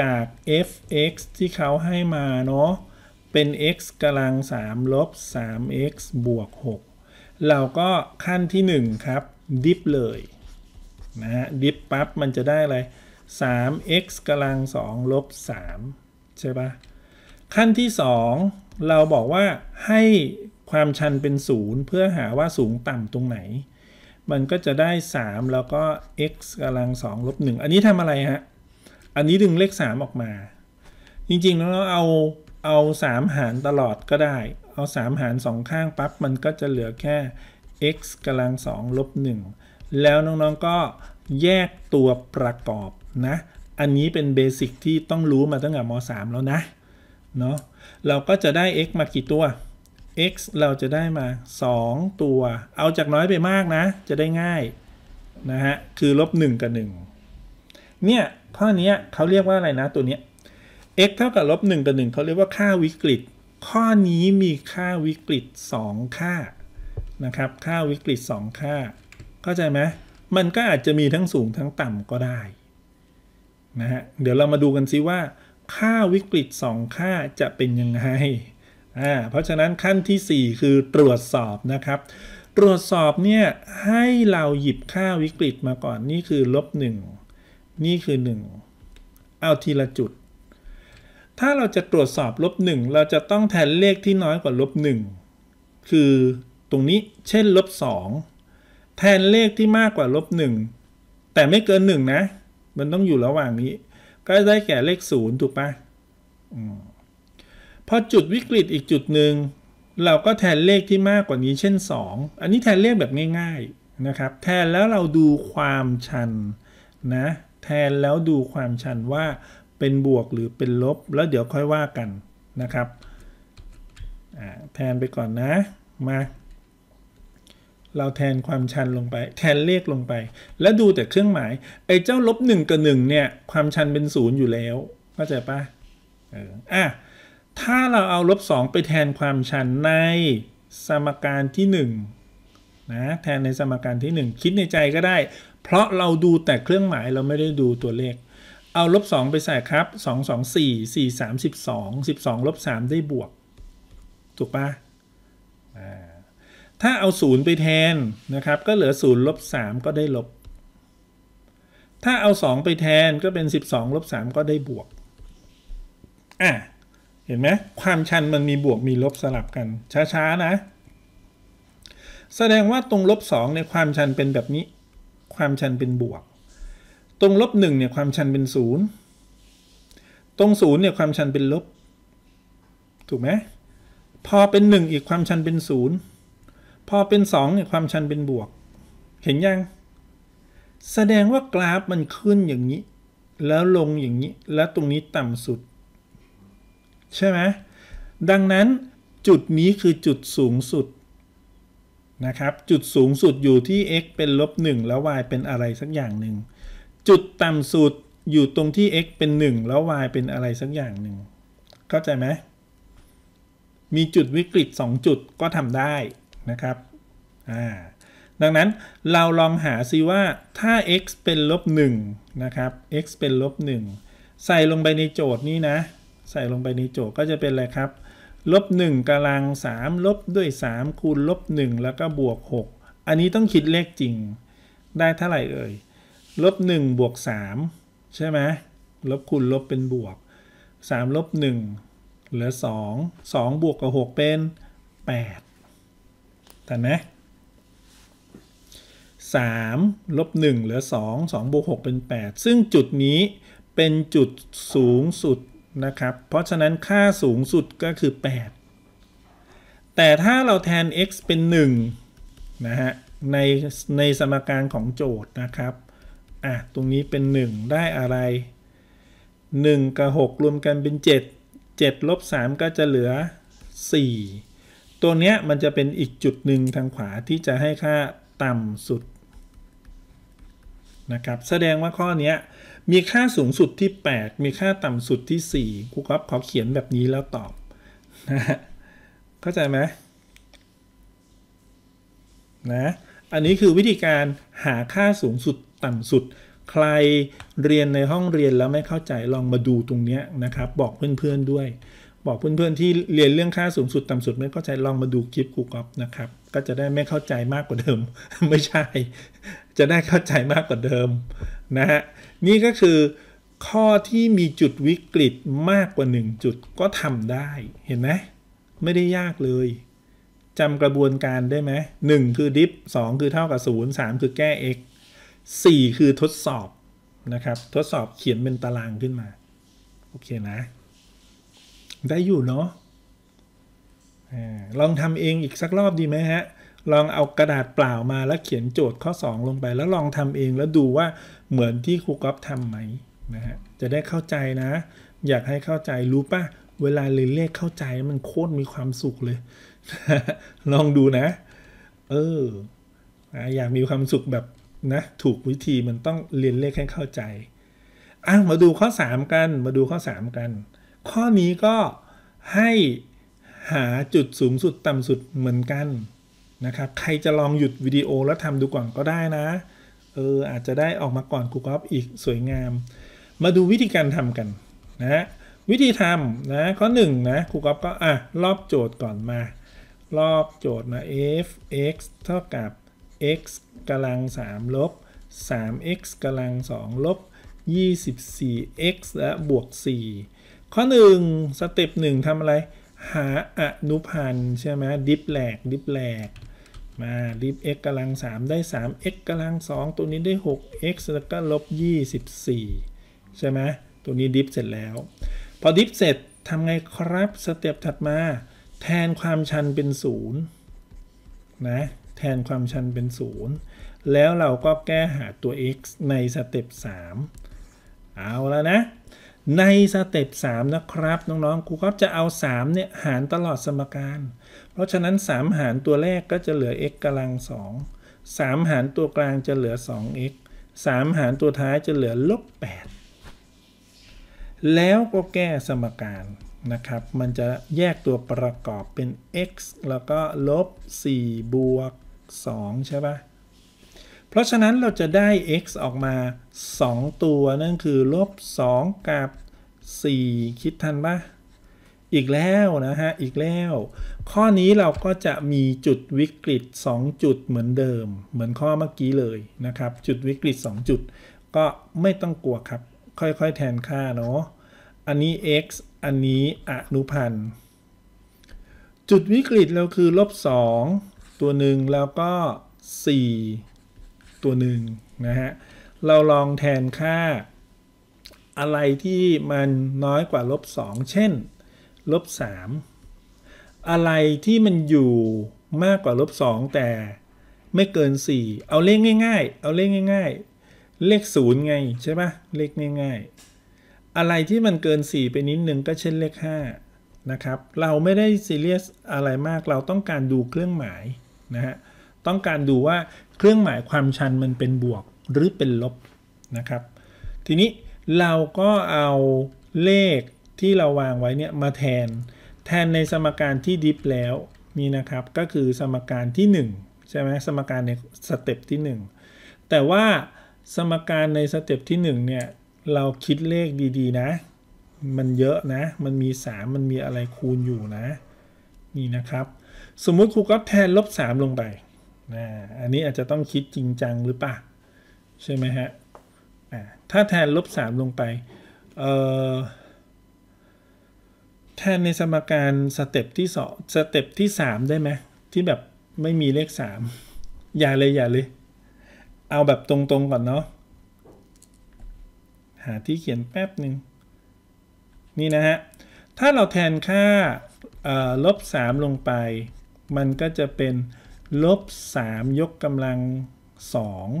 จาก f(x) ที่เขาให้มา เนาะเป็น x กำลัง 3 ลบ 3x บวก 6 เราก็ขั้นที่ 1 ครับ ดิฟเลย นะฮะดิฟปั๊บ มันจะได้อะไร 3x กำลัง 2 ลบ 3 ใช่ปะ่ะขั้นที่ 2 เราบอกว่าให้ความชันเป็น 0 เพื่อหาว่าสูงต่ำตรงไหน มันก็จะได้ 3 แล้วก็ x กำลัง 2 ลบ 1 อันนี้ทำอะไรฮะ อันนี้ดึงเลข 3 ออกมา จริงๆแล้วเราเอา เอา 3 หารตลอดก็ได้ เอา 3 หาร 2 ข้างปั๊บ มันก็จะเหลือแค่ x กำลัง2ลบ 1 แล้วน้อง ๆ ก็แยกตัวประกอบนะ อันนี้เป็นเบสิกที่ต้องรู้มาตั้งแต่ม .3 แล้วนะเนาะเราก็จะได้ x มากี่ตัว x เราจะได้มา 2 ตัวเอาจากน้อยไปมากนะ จะได้ง่ายนะฮะคือลบ1กับ1เนี่ยข้อนี้เขาเรียกว่าอะไรนะตัวเนี้ย x เท่ากับลบ1กับ 1เขาเรียกว่าค่าวิกฤต ข้อนี้มีค่าวิกฤต 2 ค่านะครับค่าวิกฤต 2 ค่าเข้าใจไหมมันก็อาจจะมีทั้งสูงทั้งต่ำก็ได้นะฮะเดี๋ยวเรามาดูกันซิว่าค่าวิกฤต 2 ค่าจะเป็นยังไง อ่า เพราะฉะนั้นขั้นที่ 4 คือตรวจสอบนะครับ ตรวจสอบเนี่ยให้เราหยิบค่าวิกฤตมาก่อน นี่คือลบ1นี่คือ 1 เอาทีละจุด ถ้าเราจะตรวจสอบลบ1เราจะต้องแทนเลขที่น้อยกว่าลบ1คือตรงนี้เช่นลบ2แทนเลขที่มากกว่าลบ1แต่ไม่เกิน 1 นะ มันต้องอยู่ระหว่างนี้ก็ได้แก่เลขศูนย์ถูกปะพอจุดวิกฤตอีกจุดหนึ่งเราก็แทนเลขที่มากกว่านี้เช่น 2 อันนี้แทนเลขแบบง่ายๆ นะครับ แทนแล้วเราดูความชันนะ แทนแล้วดูความชันว่าเป็นบวกหรือเป็นลบ แล้วเดี๋ยวค่อยว่ากันนะครับ แทนไปก่อนนะมาเราแทนความชันลงไปแทนเลขลงไปแล้วดูแต่เครื่องหมายไอ้เจ้าลบหนึ่งกับหนึ่งเนี่ยความชันเป็นศูนย์อยู่แล้วเข้าใจปะเอออ่ะถ้าเราเอาลบสองไปแทนความชันในสมการที่หนึ่งนะแทนในสมการที่หนึ่งคิดในใจก็ได้เพราะเราดูแต่เครื่องหมายเราไม่ได้ดูตัวเลข เอาลบสองไปใส่ครับสองสองสี่สี่สามสิบสองสิบสองลบสามได้บวกถูกปะถ้าเอาศูนย์ไปแทนนะครับก็เหลือศูนย์ลบสามก็ได้ลบ ถ้าเอาสอง ไปแทนก็เป็นสิบสองลบสามก็ได้บวกอ่ะเห็นไหมความชันมันมีบวกมีลบสลับกันช้าๆนะ แสดงว่าตรงลบสองในความชันเป็นแบบนี้ ความชันเป็นบวก ตรงลบหนึ่งเนี่ยความชันเป็นศูนย์ตรงศูนย์เนี่ยความชันเป็นลบถูกไหมพอเป็นหนึ่งอีกความชันเป็นศูนย์พอเป็นสองเนี่ยความชันเป็นบวก เห็นยัง แสดงว่ากราฟมันขึ้นอย่างนี้ แล้วลงอย่างนี้ แล้วตรงนี้ต่ำสุด ใช่ไหมดังนั้นจุดนี้คือจุดสูงสุดนะครับ จุดสูงสุดอยู่ที่ x เป็นลบ 1 แล้ว y เป็นอะไร สักอย่างหนึ่ง จุดต่ำสุดอยู่ตรงที่ x เป็น 1 แล้ว y เป็นอะไร สักอย่างหนึ่ง เข้าใจไหม มีจุดวิกฤต2จุดก็ทำได้นะครับอ่าดังนั้นเราลองหาซิว่าถ้า x เป็นลบ1นะครับ x เป็นลบ1ใส่ลงไปในโจทย์ นี้นะ ใส่ลงไปในโจทย์ก็จะเป็นอะไรครับ ลบ1กำลัง3ลบด้วย3คูณลบ1แล้วก็บวก6อันนี้ต้องคิดเลขจริง ได้เท่าไหร่เอ่ยลบ1บวก3ใช่ไหมลบคูณลบเป็นบวก3ลบ1เหลือ2 2บวกกับ6เป็น 8ตันไหมสามลบหนึ่งเหลือสองสองบวกหกเป็นแปดซึ่งจุดนี้เป็นจุดสูงสุดนะครับ เพราะฉะนั้นค่าสูงสุดก็คือแปดแต่ถ้าเราแทน x เป็นหนึ่งนะฮะในในสมการของโจทย์นะครับ อ่ะ ตรงนี้เป็นหนึ่งได้อะไร หนึ่งกับหกรวมกันเป็นเเจจ็ด็ดลบสามก็จะเหลือสี่ตัวเนี้ยมันจะเป็นอีกจุดหนึ่งทางขวาที่จะให้ค่าต่ำสุด นะครับแสดงว่าข้อนี้มีค่าสูงสุดที่ 8 มีค่าต่ำสุดที่ 4ครูก๊อฟขอเขียนแบบนี้แล้วตอบนะเข้าใจไหมนะอันนี้คือวิธีการหาค่าสูงสุดต่ำสุด ใครเรียนในห้องเรียนแล้วไม่เข้าใจลองมาดูตรงนี้นะครับบอกเพื่อนๆด้วยบอกเพื่อน ๆที่เรียนเรื่องค่าสูงสุดต่ำสุด ไม่เข้าใจลองมาดูคลิปครูกอฟนะครับก็จะได้ไม่เข้าใจมากกว่าเดิม ไม่ใช่ จะได้เข้าใจมากกว่าเดิมนะฮะนี่ก็คือ ข้อที่มีจุดวิกฤตมากกว่า 1 จุด ก็ทำได้เห็นไหมไม่ได้ยากเลยจำกระบวนการได้ไหมหนึ่งคือดิฟสองคือเท่ากับศูนย์สามคือแก้ x 4 คือทดสอบนะครับ ทดสอบเขียนเป็นตารางขึ้นมา โอเคนะได้อยู่เนาะลองทำเองอีกสักรอบดีไหมฮะ ลองเอากระดาษเปล่ามาแล้วเขียนโจทย์ข้อ 2 ลงไป แล้วลองทำเองแล้วดูว่าเหมือนที่ครูก๊อฟทำไหมนะฮะจะได้เข้าใจนะ อยากให้เข้าใจรู้ป่ะเวลาเรียนเลขเข้าใจมันโคตรมีความสุขเลย ลองดูนะ เอออยากมีความสุขแบบนะถูกวิธีมันต้องเรียนเลขให้เข้าใจอ่ะมาดูข้อ 3 กันมาดูข้อ 3 กันข้อนี้ก็ให้หาจุดสูงสุดต่ำสุดเหมือนกัน นะ ครับ ใครจะลองหยุดวิดีโอแล้วทำดูก่อนก็ได้นะ เออ อาจจะได้ออกมา ก่อน Google อีกสวยงาม มาดูวิธีการทำกัน นะ วิธีทำนะข้อหนึ่งนะครูก๊อฟก็ อ่ะรอบโจทย์ก่อนมารอบโจทย์นะ f x เท่ากับ x กำลัง3ลบ 3x กำลัง2ลบ 24x และบวก4ข้อ1สเต็ปหนึ่งทำอะไร หาอนุพันธ์ใช่ไหมดิฟแหลกดิฟแหลก มาดิฟ x กำลัง3ได้ 3x กำลัง2ตัวนี้ได้ 6x แล้วก็ลบ24ใช่ไหมตัวนี้ดิฟเสร็จแล้ว พอดิฟเสร็จทำไงครับสเต็ปถัดมา แทนความชันเป็น0นะแทนความชันเป็น 0 แล้วเราก็แก้หาตัว x ในสเต็ป3เอาแล้วนะในสเต็ป3นะครับน้องๆครูก็จะเอา3เนี่ยหารตลอดสมการ เพราะฉะนั้น 3 หารตัวแรกก็จะเหลือ x กำลัง2 3 หารตัวกลางจะเหลือ 2x 3 หารตัวท้ายจะเหลือลบ 8 แล้วก็แก้สมการนะครับมันจะแยกตัวประกอบเป็น x แล้วก็ลบ 4 บวก2ใช่ปะเพราะฉะนั้นเราจะได้ x ออกมา 2 ตัว นั่นคือลบ2กับ 4 คิดทันปะอีกแล้วนะฮะ อีกแล้ว ข้อนี้เราก็จะมีจุดวิกฤต 2 จุดเหมือนเดิม เหมือนข้อเมื่อกี้เลยนะครับ จุดวิกฤต2จุด ก็ไม่ต้องกลัวครับ ค่อยๆแทนค่าเนาะ อันนี้ x อันนี้อนุพันธ์ จุดวิกฤตเราคือลบ2ตัวหนึ่งแล้วก็ 4ตัวหนึ่งนะฮะ เราลองแทนค่าอะไรที่มันน้อยกว่าลบ2เช่น ลบ3อะไรที่มันอยู่มากกว่าลบ2แต่ไม่เกิน 4เอาเลขง่ายๆ เอาเลขง่ายๆ เลข0ไงใช่ปะเลขง่ายๆ อะไรที่มันเกิน4ไปนิดนึง ก็เช่นเลข5นะครับ เราไม่ได้ซีเรียสอะไรมาก เราต้องการดูเครื่องหมายนะฮะ ต้องการดูว่าเครื่องหมายความชันมันเป็นบวกหรือเป็นลบนะครับทีนี้เราก็เอาเลขที่เราวางไว้เนี่ยมาแทน แทนในสมการที่ดิฟ แล้วนี่นะครับก็คือสมการที่1ใช่ไหมสมการในสเต็ปที่ 1 แต่ว่าสมการในสเต็ปที่1เนี่ยเราคิดเลขดีๆนะ มันเยอะนะมันมี3มันมีอะไรคูณอยู่นะนี่นะครับสมมุติครูก็แทนลบ3ลงไปนะอันนี้อาจจะต้องคิดจริงจังหรือเปล่าใช่ไหมฮะถ้าแทนลบสามลงไปแทนในสมการสเต็ปที่สองสเต็ปที่สามได้ไหมที่แบบไม่มีเลขสามอย่าเลยอย่าเลย เอาแบบตรงๆก่อนเนาะหาที่เขียนแป๊บหนึ่งนี่นะฮะ ถ้าเราแทนค่าลบ3 ลงไป มันก็จะเป็นลบ3ยกกำลัง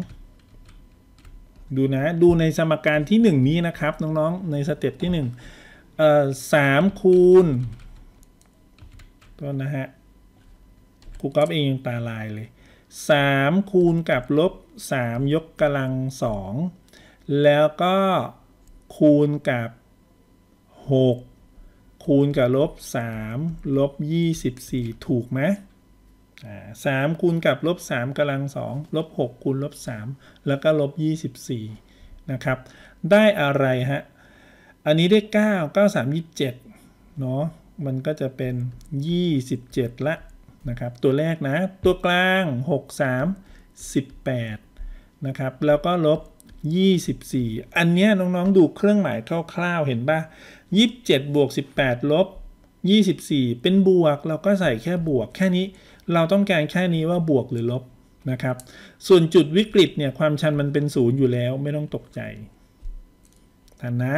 2 ดูนะดูในสมการที่ 1 นี้นะครับ น้อง ๆ ในสเต็ปที่1เอ่อ3คูณต้นนะฮะครูก๊อฟเองงตาลายเลย3 คูณกับลบ3ยกกำลัง 2 แล้วก็คูณกับ 6 คูณกับลบ3ลบ 24 ถูกไหมสามคูณกับ ลบสามกำลังสองลบหกคูณลบสามแล้วก็ลบยี่สิบสี่นะครับ ได้อะไรฮะ อันนี้ได้เก้าเก้าสามยี่เจ็ดเนาะมันก็จะเป็นยี่สิบเจ็ดละ นะครับ ตัวแรกนะตัวกลางหกสามสิบแปดนะครับ แล้วก็ลบยี่สสิบี่อันเนี้ยน้อง ๆ ดูเครื่องหมายคร่าวๆเห็นปะยี่สิบวกสิบแปดลบยี่สสิบี่เป็นบวกเราก็ใส่แค่บวกแค่นี้เราต้องการแค่นี้ว่าบวกหรือลบนะครับ ส่วนจุดวิกฤตเนี่ยความชันมันเป็นศูนย์อยู่แล้ว ไม่ต้องตกใจทันนะ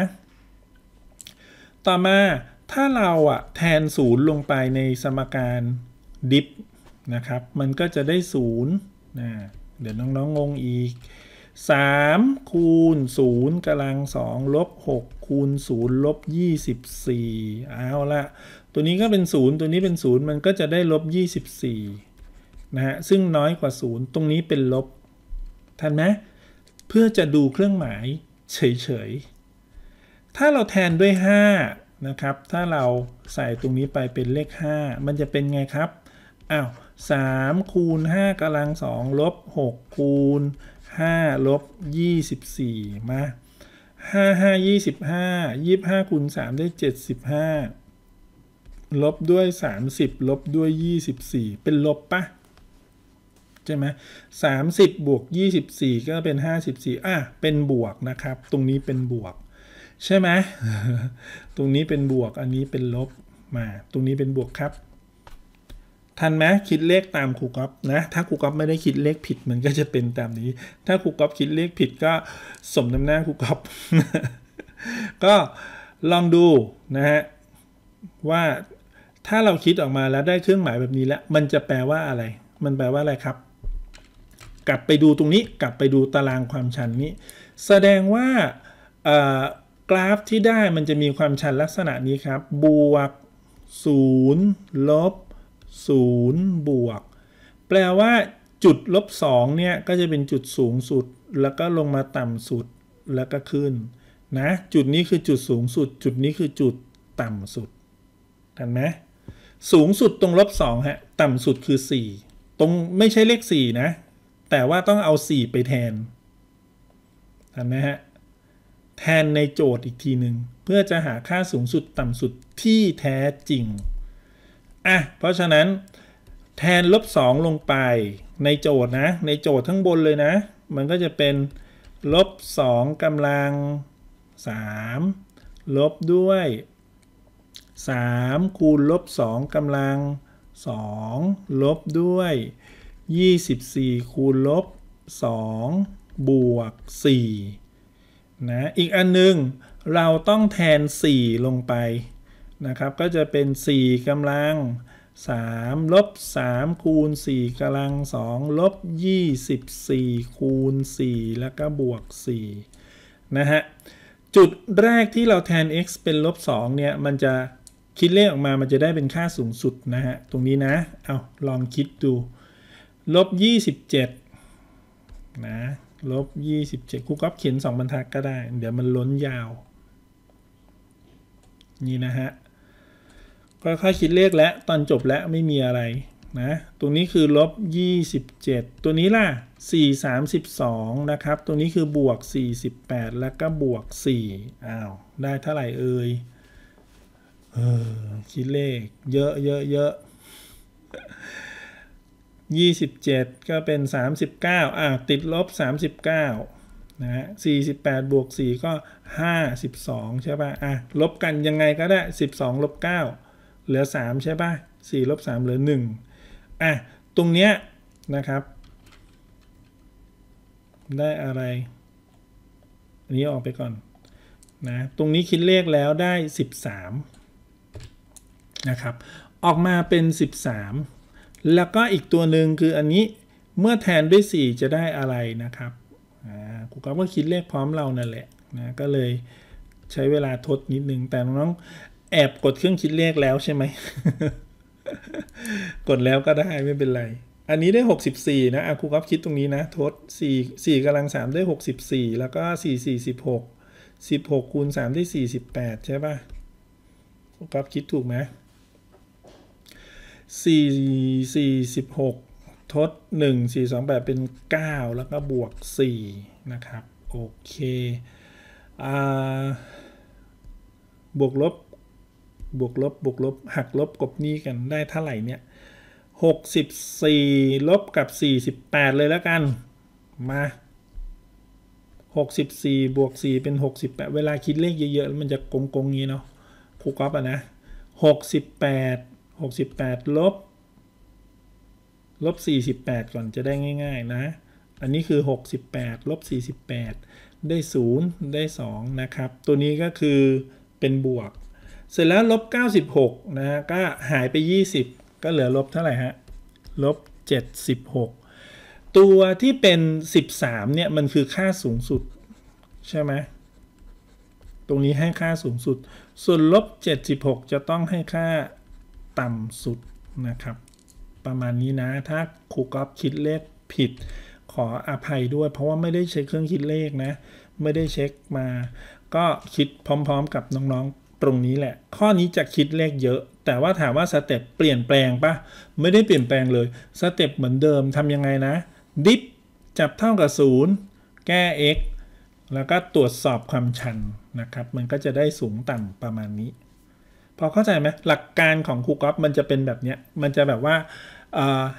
ต่อมาถ้าเราอะแทนศูนย์ลงไปในสมการดิฟนะครับมันก็จะได้ศูนย์นะเดี๋ยวน้องๆงงอีก 3 คูณ0กำลัง 2 ลบ 6 คูณ0ลบ 24 เอาละตัวนี้ก็เป็น 0 ตัวนี้เป็น 0 มันก็จะได้ลบ24นะฮะ ซึ่งน้อยกว่า 0 ตรงนี้เป็นลบทันไหม เพื่อจะดูเครื่องหมายเฉยๆ ถ้าเราแทนด้วย 5 นะครับ ถ้าเราใส่ตรงนี้ไปเป็นเลข 5 มันจะเป็นไงครับ อ้าว3คูณ5กำลัง 2 ลบ 6 คูณ5ลบ 24มา5 5 25 25คูณ3ได้ 75ลบด้วย30ลบด้วย24เป็นลบปะใช่ไหมสามสิบบวกยี่สิบี่ก็เป็นห้าสิบี่อ่ะเป็นบวกนะครับ ตรงนี้เป็นบวก ใช่ไหมตรงนี้เป็นบวกอันนี้เป็นลบมาตรงนี้เป็นบวกครับ ทันไหมคิดเลขตามครูก๊อฟนะ ถ้าครูก๊อฟไม่ได้คิดเลขผิดมันก็จะเป็นตามนี้ ถ้าครูก๊อฟคิดเลขผิดก็สมน้ำหน้าครูก๊อฟก็ลองดูนะฮะว่าถ้าเราคิดออกมาแล้วได้เครื่องหมายแบบนี้แล้ว มันจะแปลว่าอะไร มันแปลว่าอะไรครับ กลับไปดูตรงนี้ กลับไปดูตารางความชันนี้ แสดงว่ากราฟที่ได้มันจะมีความชันลักษณะนี้ครับ บวก 0 ลบ 0 บวก แปลว่า จุดลบ2เนี่ยก็จะเป็นจุดสูงสุด แล้วก็ลงมาต่ำสุด แล้วก็ขึ้น นะ จุดนี้คือจุดสูงสุด จุดนี้คือจุดต่ำสุดเห็นไหมสูงสุดตรงลบสองฮะ ต่ำสุดคือ4 ตรงไม่ใช่เลข4นะ แต่ว่าต้องเอา 4 ไปแทนเห็นไหมฮะ แทนในโจทย์อีกทีหนึ่ง เพื่อจะหาค่าสูงสุดต่ำสุดที่แท้จริง อ่ะ เพราะฉะนั้น แทนลบ2ลงไปในโจทย์นะ ในโจทย์ทั้งบนเลยนะ มันก็จะเป็น ลบ2กำลัง 3 ลบด้วย3คูณลบ 2กำลัง 2 ลบด้วย 24 คูณลบ 2 บวก4นะอีกอันหนึ่งเราต้องแทน 4 ลงไปนะครับก็จะเป็น 4กำลัง 3 ลบ 3 คูณ 4กำลัง 2 ลบ 24 คูณ 4 แล้วก็บวก4นะฮะ จุดแรกที่เราแทน x เป็นลบ2เนี่ยมันจะคิดเลขออกมา มันจะได้เป็นค่าสูงสุดนะฮะ ตรงนี้นะ เอาลองคิดดู ลบ27นะลบ27คูก๊อฟเขียน2บรรทัดก็ได้ เดี๋ยวมันล้นยาว นี่นะฮะค่อยๆคิดเลขแล้วตอนจบแล้วไม่มีอะไรนะ ตรงนี้คือลบ27ตัวนี้ล่ะ 4 32 นะครับ ตรงนี้คือบวก 48 แล้วก็บวก4อ้าว ได้เท่าไหร่เอ่ยออคิดเลขเยอะเยอะเยอะยี่สิบเจ็ดก็เป็นสามสิบเก้าอ่าติดลบสามสิบเก้านะฮะสี่สิบแปดบวกสี่ก็ห้าสิบสองใช่ป่ะอ่ะ ลบกันยังไงก็ได้สิบสองลบเก้าเหลือสามใช่ป่ะสี่ลบสามเหลือหนึ่งอ่ะตรงเนี้ยนะครับ ได้อะไรอันนี้ออกไปก่อน นะ ตรงนี้คิดเลขแล้วได้สิบสามนะครับ ออกมาเป็น 13 แล้วก็อีกตัวหนึ่งคืออันนี้เมื่อแทนด้วย 4 จะได้อะไรนะครับครูกก็คิดเลขพร้อมเรานั่นแหละ นะก็เลยใช้เวลาทดนิดนึง แต่น้องแอบกดเครื่องคิดเลขแล้ว ใช่ไหมกดแล้วก็ได้ไม่เป็นไร อันนี้ได้ 64นะครูก็คิดตรงนี้นะ ทด 4 4กำลัง3ได้ 64 แล้วก็4 4 16 16 คูณ3ได้48ใช่ปะ่ะครูก็คิดถูกไหม4 4ห6ทด 1 4ป8เป็น 9 แล้วก็บวก 4นะครับโอเคบวกลบบวกลบบวกลบหักลบกบนี้กันได้เท่าไหร่ เนี่ย64 ลบกับ 48 เลยแล้วกันมา64บวก4เป็น68 เวลาคิดเลขเยอะ ๆ มันจะกงๆงี้เนาะครูก๊อฟอะนะ68 68ลบลบ48ก่อนจะได้ง่ายๆนะ อันนี้คือ 68ลบ48 ได้ 0 ได้2นะครับ ตัวนี้ก็คือเป็นบวก เสร็จแล้วลบ 96นะฮะก็หายไป 20 ก็เหลือลบเท่าไหร่ฮะลบ 76 ตัวที่เป็น 13 เนี่ย มันคือค่าสูงสุดใช่ไหมตรงนี้ให้ค่าสูงสุดส่วนลบ 76 จะต้องให้ค่าต่ำสุดนะครับประมาณนี้นะถ้าครูกอฟคิดเลขผิดขออภัยด้วยเพราะว่าไม่ได้เช็คเครื่องคิดเลขนะไม่ได้เช็คมาก็คิดพร้อมๆ กับน้องๆตรงนี้แหละข้อนี้จะคิดเลขเยอะแต่ว่าถามว่าสเต็ปเปลี่ยนแปลงปะไม่ได้เปลี่ยนแปลงเลยสเต็ปเหมือนเดิมทำยังไงนะดิฟ จับเท่ากับ 0 แก้ x แล้วก็ตรวจสอบความชันนะครับ มันก็จะได้สูงต่ำประมาณนี้พอเข้าใจไหมหลักการของคูกอฟมันจะเป็นแบบเนี้ย มันจะแบบว่า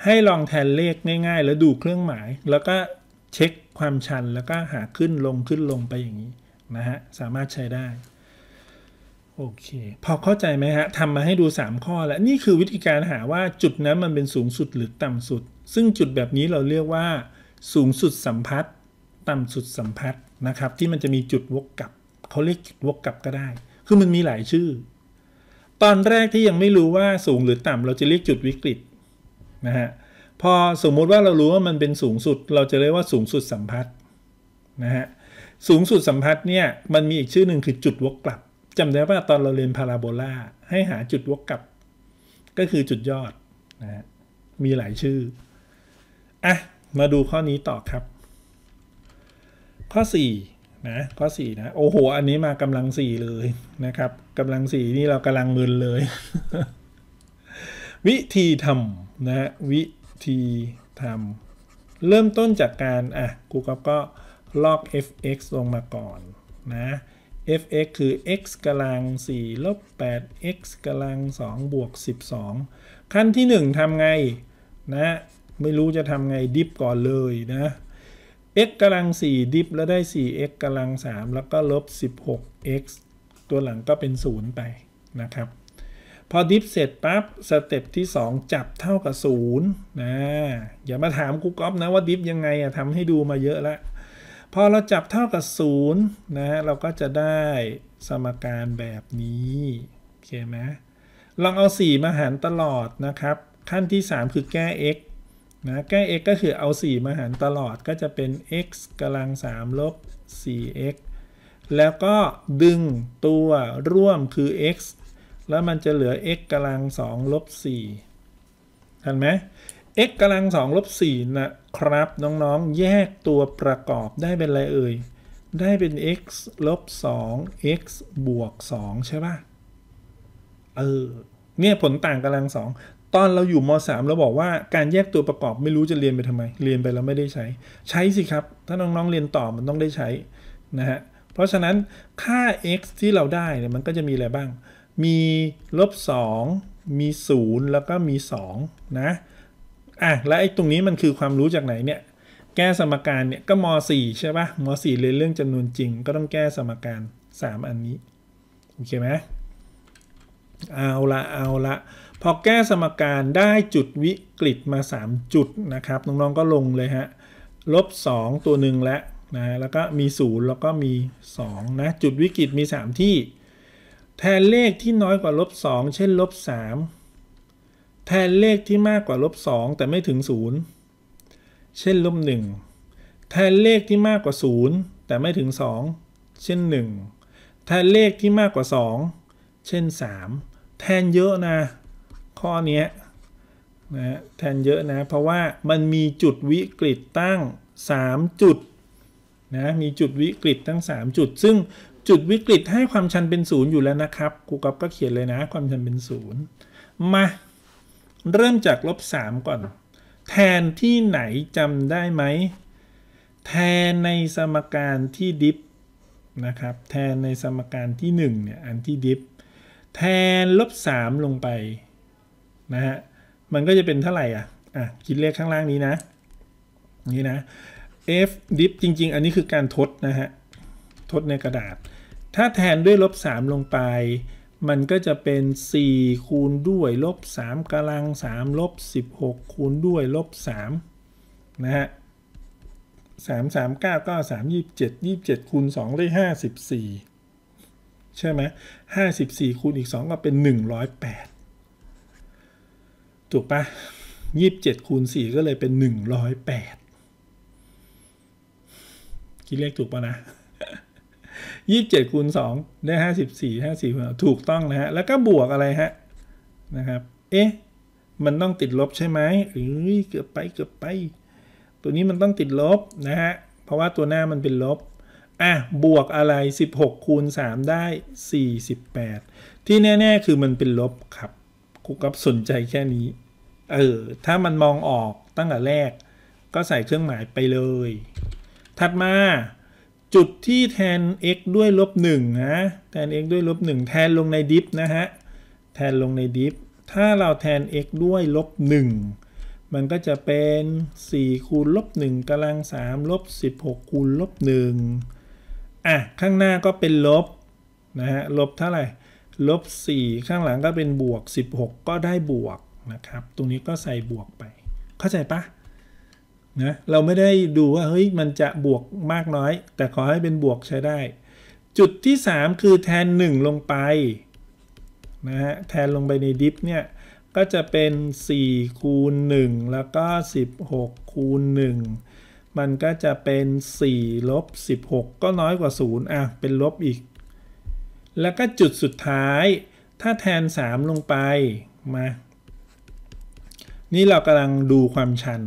ให้ลองแทนเลขง่ายๆแล้วดูเครื่องหมาย แล้วก็เช็คความชันแล้วก็หาขึ้นลงขึ้นลงไปอย่างนี้นะฮะสามารถใช้ได้โอเค พอเข้าใจไหมฮะทำมาให้ดู 3 ข้อแล้วนี่คือวิธีการหาว่าจุดนั้นมันเป็นสูงสุดหรือต่ำสุด ซึ่งจุดแบบนี้เราเรียกว่าสูงสุดสัมพัทธ์ต่ำสุดสัมพัทธ์นะครับที่มันจะมีจุดวกกลับเขาเรียกจุดวกกลับก็ได้คือมันมีหลายชื่อตอนแรกที่ยังไม่รู้ว่าสูงหรือต่ำเราจะเรียกจุดวิกฤตนะฮะพอสมมุติว่าเรารู้ว่า มัน เป็นสูงสุดเราจะ เรียกว่าสูงสุดสัมพัทธ์นะฮะ สูงสุดสัมพัทธ์เนี่ยมันมีอีกชื่อหนึ่งคือจุดวกกลับจำได้ว่าตอนเราเรียนพาราโบลาให้หาจุดวกกลับก็คือจุดยอดนะฮะมีหลายชื่ออ่ะมาดูข้อนี้ต่อครับ ข้อ4นะข้อ4นะ โอ้โห อันนี้มากำลัง 4 เลยนะครับกำลัง 4 นี่เรากำลังมึนเลย วิธีทำนะ วิธีทำเริ่มต้นจากการ อ่ะกูก็ก็ ลอก fx ลงมาก่อนนะ fx คือ x กำลัง 4 ลบ8 x กำลัง 2 บวก 12 ขั้นที่ 1 ทำไงนะ ไม่รู้จะทำไงดิฟก่อนเลยนะ x กำลัง 4 ดิฟ แล้วได้ 4x กำลัง 3 แล้วก็ลบ 16x ตัวหลังก็เป็น 0 ไปนะครับ พอดิฟเสร็จปั๊บ สเต็ปที่ 2 จับเท่ากับ 0 นะ อย่ามาถามกูก๊อฟนะว่าดิฟยังไงอะทำให้ดูมาเยอะละพอเราจับเท่ากับ 0 นะเราก็จะได้สมการแบบนี้ โอเคไหมลองเอา 4 มาหารตลอดนะครับ ขั้นที่ 3 คือแก้ x นะแก้ x ก็คือเอา 4 มาหารตลอดก็จะเป็น x กำลัง 3 ลบ 4x แล้วก็ดึงตัวร่วมคือ x แล้วมันจะเหลือ x กำลัง 2 ลบ4เห็นไหม x กำลัง 2 ลบ 4 นะครับน้องๆ แยกตัวประกอบได้เป็นอะไรเอ่ย ได้เป็น x ลบ2 x บวก 2 ใช่ป่ะ เออ เนี่ยผลต่างกำลัง 2ตอนเราอยู่ม .3 เราบอกว่าการแยกตัวประกอบไม่รู้จะเรียนไปทำไม เรียนไปแล้วไม่ได้ใช้ใช้สิครับ ถ้าน้องๆเรียนต่อมันต้องได้ใช้นะฮะเพราะฉะนั้นค่า x ที่เราได้เนี่ยมันก็จะมีอะไรบ้าง มีลบ2มี 0 แล้วก็มี2นะอ่ะแล้วไอ้ตรงนี้มันคือความรู้จากไหนเนี่ยแก้สมการเนี่ยก็ม .4 ใช่ปะม .4 เรียนเรื่องจำนวนจริงก็ต้องแก้สมการ 3 อันนี้โอเคไหมเอาละเอาละพอแก้สมการได้จุดวิกฤตมา 3 จุดนะครับน้องๆก็ลงเลยฮะลบ2ตัวหนึ่งและนะแล้วก็มี0แล้วก็มี2นะจุดวิกฤตมี 3 ที่ แทนเลขที่น้อยกว่าลบ2เช่นลบ3แทนเลขที่มากกว่าลบ2แต่ไม่ถึง 0 เช่นลบ1แทนเลขที่มากกว่า 0 แต่ไม่ถึง 2 เช่น 1 แทนเลขที่มากกว่า 2 เช่น 3 แทนเยอะนะข้อนี้นะแทนเยอะนะเพราะว่ามันมีจุดวิกฤตตั้ง 3 จุดนะมีจุดวิกฤตตั้ง 3 จุด ซึ่งจุดวิกฤตให้ความชันเป็นศูนย์อยู่แล้วนะครับครูก๊อก็เขียนเลยนะความชันเป็นศูนย์มาเริ่มจากลบ3ก่อน แทนที่ไหนจำได้ไหมแทนในสมการที่ดิฟนะครับแทนในสมการที่1เนี่ยอันที่ดิฟแทนลบ3ลงไปนะฮะ มันก็จะเป็นเท่าไหร่อ่ะ อ่ะ คิดเลขข้างล่างนี้นะ นี่นะ f dip จริง ๆ อันนี้คือการทดนะฮะ ทดในกระดาษ ถ้าแทนด้วยลบ 3 ลงไป มันก็จะเป็น 4 คูณด้วยลบ 3กำลัง 3 ลบ 16 คูณด้วยลบ3นะฮะ3 3 9 9 3 27 27 คูณ2ได้ 54 ใช่ไหม54คูณอีก 2 ก็เป็น 108ถูกปะยี่สิบเจ็ดคูณสี่ก็เลยเป็นหนึ่งร้อยแปดคิดเลขถูกปะนะยี่สิบเจ็ดคูณสองได้ห้าสิบสี่ห้าสี่ถูกต้องนะฮะ แล้วก็ บวกอะไรฮะนะครับ เอ๊ะ มันต้องติดลบใช่ไหมเอ้ยเกือบไป เกือบไป ตัวนี้มันต้องติดลบนะฮะ เพราะว่าตัวหน้ามันเป็นลบ อ่ะ บวกอะไร 16 คูณ 3 ได้ 48 ที่แน่ ๆ คือมันเป็นลบครับกูก็สนใจแค่นี้ เออ ถ้ามันมองออกตั้งแต่แรก ก็ใส่เครื่องหมายไปเลย ถัดมา จุดที่แทน x ด้วยลบ1นะแทน x ด้วยลบ1แทนลงในดิฟนะฮะ แทนลงในดิฟ ถ้าเราแทน x ด้วยลบ 1 มันก็จะเป็น 4 คูณลบ 1กำลัง3ลบ16 คูณลบ1อ่ะ ข้างหน้าก็เป็นลบนะฮะลบเท่า ไหร่ลบ4ข้างหลังก็เป็นบวก 16 ก็ได้บวก นะครับ ตรงนี้ก็ใส่บวกไป เข้า ใจปะนะ เราไม่ได้ดูว่า เฮ้ย มันจะบวกมากน้อย แต่ขอให้เป็นบวกใช้ได้ จุดที่ 3 คือแทน 1 ลงไป นะฮะ แทนลงไปในดิฟเนี่ย ก็จะเป็น 4 คูณ 1 แล้วก็ 16 คูณ 1 มันก็จะเป็น4ลบ16 ก็น้อยกว่า 0 อ่ะเป็นลบอีกแล้วก็จุดสุดท้ายถ้าแทน 3 ลงไป มา นี่เรากำลังดูความชัน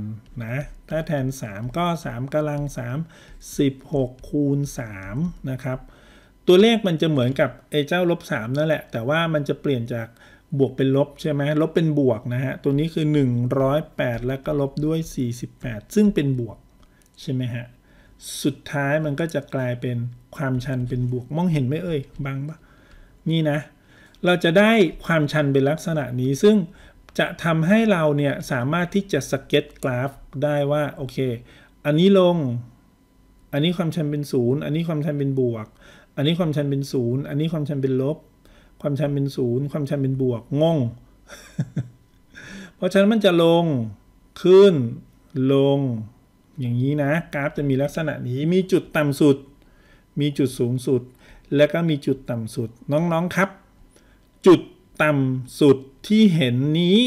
นะถ้าแทน 3 ก็ 3กำลัง 3 16คูณ3นะครับ ตัวเลขมันจะเหมือนกับ ไอ้เจ้าลบ3นั่นแหละแต่ว่ามันจะเปลี่ยนจากบวกเป็นลบใช่ไหมลบเป็น บวกนะฮะตัวนี้คือ 108 แล้วก็ลบด้วย 48 ซึ่งเป็นบวก ใช่ไหมฮะสุดท้ายมันก็จะกลายเป็นความชันเป็นบวกมองเห็นไหมเอ่ยบางปะนี่นะ เราจะได้ความชันเป็นลักษณะนี้ซึ่งจะทำให้เราเนี่ยสามารถที่จะสเก็ตกราฟได้ว่าโอเค อันนี้ลง อันนี้ความชันเป็นศูนย์อันนี้ความชันเป็นบวก อันนี้ความชันเป็นศูนย์อันนี้ความชันเป็นลบ ความชันเป็นศูนย์ความชันเป็นบวก งง เพราะฉะนั้นมันจะลงขึ้นลงอย่างนี้นะกราฟจะมีลักษณะนี้มีจุดต่ำสุดมีจุดสูงสุดและก็มีจุดต่ำสุดน้องๆครับ จุดต่ำสุดที่เห็นนี้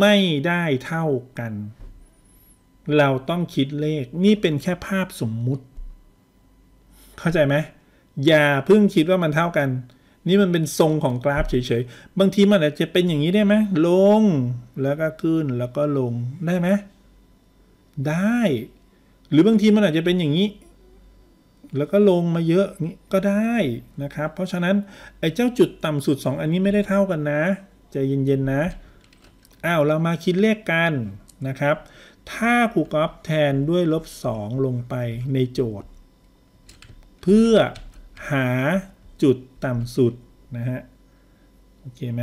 ไม่ได้เท่ากัน เราต้องคิดเลขนี่เป็นแค่ภาพสมมุติ เข้าใจไหมอย่าเพิ่งคิดว่ามันเท่ากัน นี่มันเป็นทรงของกราฟเฉยๆบางทีมันอาจจะเป็นอย่างนี้ได้ไหมลงแล้วก็ขึ้นแล้วก็ลงได้ไหมได้ หรือบางทีมันอาจจะเป็นอย่างนี้แล้วก็ลงมาเยอะนี้ก็ได้นะครับ เพราะฉะนั้นไอ้เจ้าจุดต่ำสุด 2 อันนี้ไม่ได้เท่ากันนะใจเย็นๆนะ อ้าวเรามาคิดเลขกันนะครับ ถ้าครูกอฟแทนด้วยลบ2ลงไปในโจทย์ เพื่อหาจุดต่ำสุดนะฮะโอเคไหม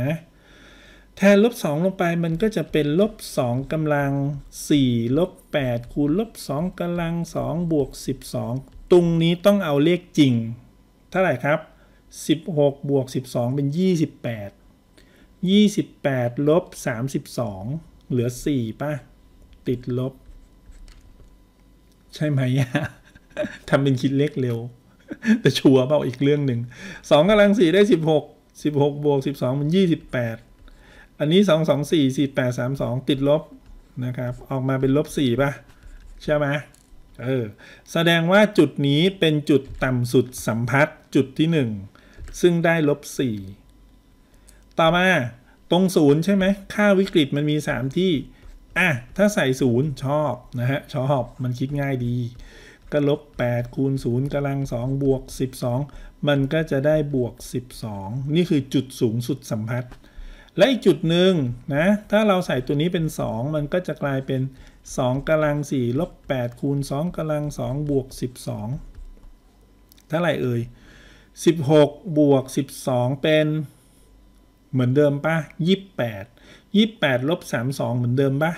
แทนลบ2ลงไป มันก็จะเป็นลบ2กำลัง4ลบ8คูณลบ2กำลัง2บวก12ตรงนี้ต้องเอาเลขจริงเท่าไหร่ครับ 16 บวก 12 เป็น 28 28 ลบ 32 เหลือ 4ป่ะติดลบ ใช่ไหมอะทำเป็นคิดเลขเร็ว แต่ชัวร์เปล่าอีกเรื่องหนึ่ง2กำลัง4ได้ 16 16 บวก 12 เป็น 28 อันนี้ 2 2 4 4 8 3 2 ติดลบนะครับออกมาเป็นลบ4ป่ะใช่ไหมเออแสดงว่าจุดนี้เป็นจุดต่ำสุดสัมพัทธ์จุดที่ 1 ซึ่งได้ลบ4ต่อมาตรงศูนย์ใช่ไหมค่าวิกฤตมัน มี3 ที่ อ่ะ ถ้าใส่ศูนย์ชอบ นะฮะ ชอบมันคิดง่ายดี ก็ลบ8คูณ0กำลัง2บวก12 มันก็จะได้บวก12นี่คือจุดสูงสุดสัมพัทธ์และอีกจุดหนึ่งนะ ถ้าเราใส่ตัวนี้เป็น2มันก็จะกลายเป็น2กำลัง4ลบ8คูณ2กำลัง2บวก12เท่าไหร่เอ่ย16บวก12 เป็น เหมือนเดิมปะ28 28ลบ32เหมือนเดิมปะ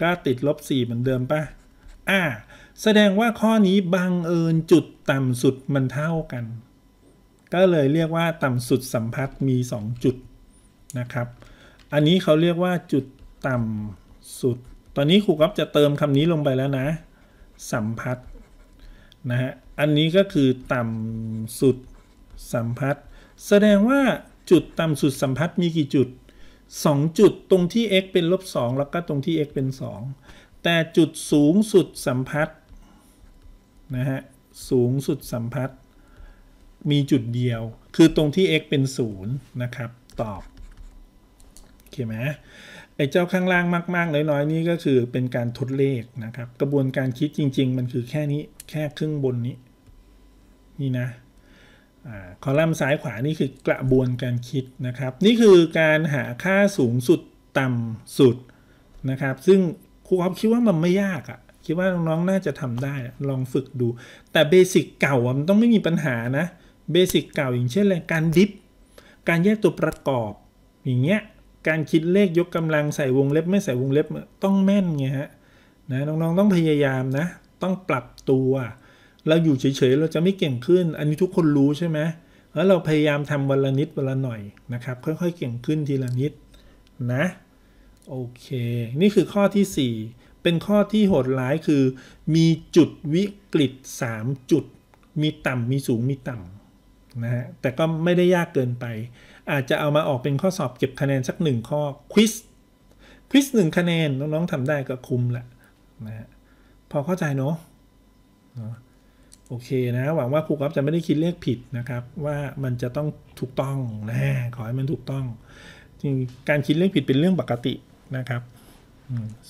ก็ติดลบ4เหมือนเดิมปะอ่าแสดงว่าข้อนี้บังเอิญจุดต่ำสุดมันเท่ากัน ก็เลยเรียกว่าต่ำสุดสัมพัทธ์มี2จุดนะครับ อันนี้เขาเรียกว่าจุดต่ำสุด ตอนนี้ครูก๊อฟจะเติมคำนี้ลงไปแล้วนะ สัมพัทนะฮะ อันนี้ก็คือต่ำสุดสัมพัทแสดงว่าจุดต่ำสุดสัมพัทมีกี่จุด 2 จุดตรงที่ x เป็นลบ2แล้วก็ตรงที่ x เป็น 2 แต่จุดสูงสุดสัมพัทนะฮะ สูงสุดสัมพัทมีจุดเดียว คือตรงที่ x เป็น0นะครับ ตอบไหมไอ้เจ้าข้างล่างมากๆน้อยๆนี่ก็คือเป็นการทดเลขนะครับ กระบวนการคิดจริงๆมันคือแค่นี้แค่ครึ่งบนนี้ นี่นะคอลัมน์ซ้ายขวานี่คือกระบวนการคิดนะครับ นี่คือการหาค่าสูงสุดต่ำสุดนะครับซึ่งครูอ๊อฟคิดว่ามันไม่ยากอะ่ะคิดว่าน้องๆน่าจะทำได้ลองฝึกดู แต่เบสิกเก่ามันต้องไม่มีปัญหานะเบสิกเก่าอย่างเช่นอะไรการดิฟการแยกตัวประกอบอย่างเงี้ยการคิดเลขยกกำลังใส่วงเล็บไม่ใส่วงเล็บต้องแม่นไงฮะนะน้องๆต้องพยายามนะต้องปรับตัว เราอยู่เฉยๆเราจะไม่เก่งขึ้น อันนี้ทุกคนรู้ใช่ไหมแล้วเราพยายามทำวันละนิดวันละหน่อยนะครับค่อยๆเก่งขึ้นทีละนิดนะโอเคนี่คือข้อที่ 4 เป็นข้อที่โหดร้ายคือ มีจุดวิกฤต3จุด มีต่ำมีสูงมีต่ำนะฮะแต่ก็ไม่ได้ยากเกินไปอาจจะเอามาออกเป็นข้อสอบเก็บคะแนนสักหนึ่งข้อ ควิสควิสหนึ่งคะแนนน้องๆทำได้ ก็คุ้มแหละนะฮะพอเข้าใจเนาะโอเคนะหวังว่าครูกรอฟจะไม่ได้คิดเลขผิดนะครับ ว่ามันจะต้องถูกต้องนะขอให้มันถูกต้องจริงการคิดเลขผิดเป็นเรื่องปกตินะครับ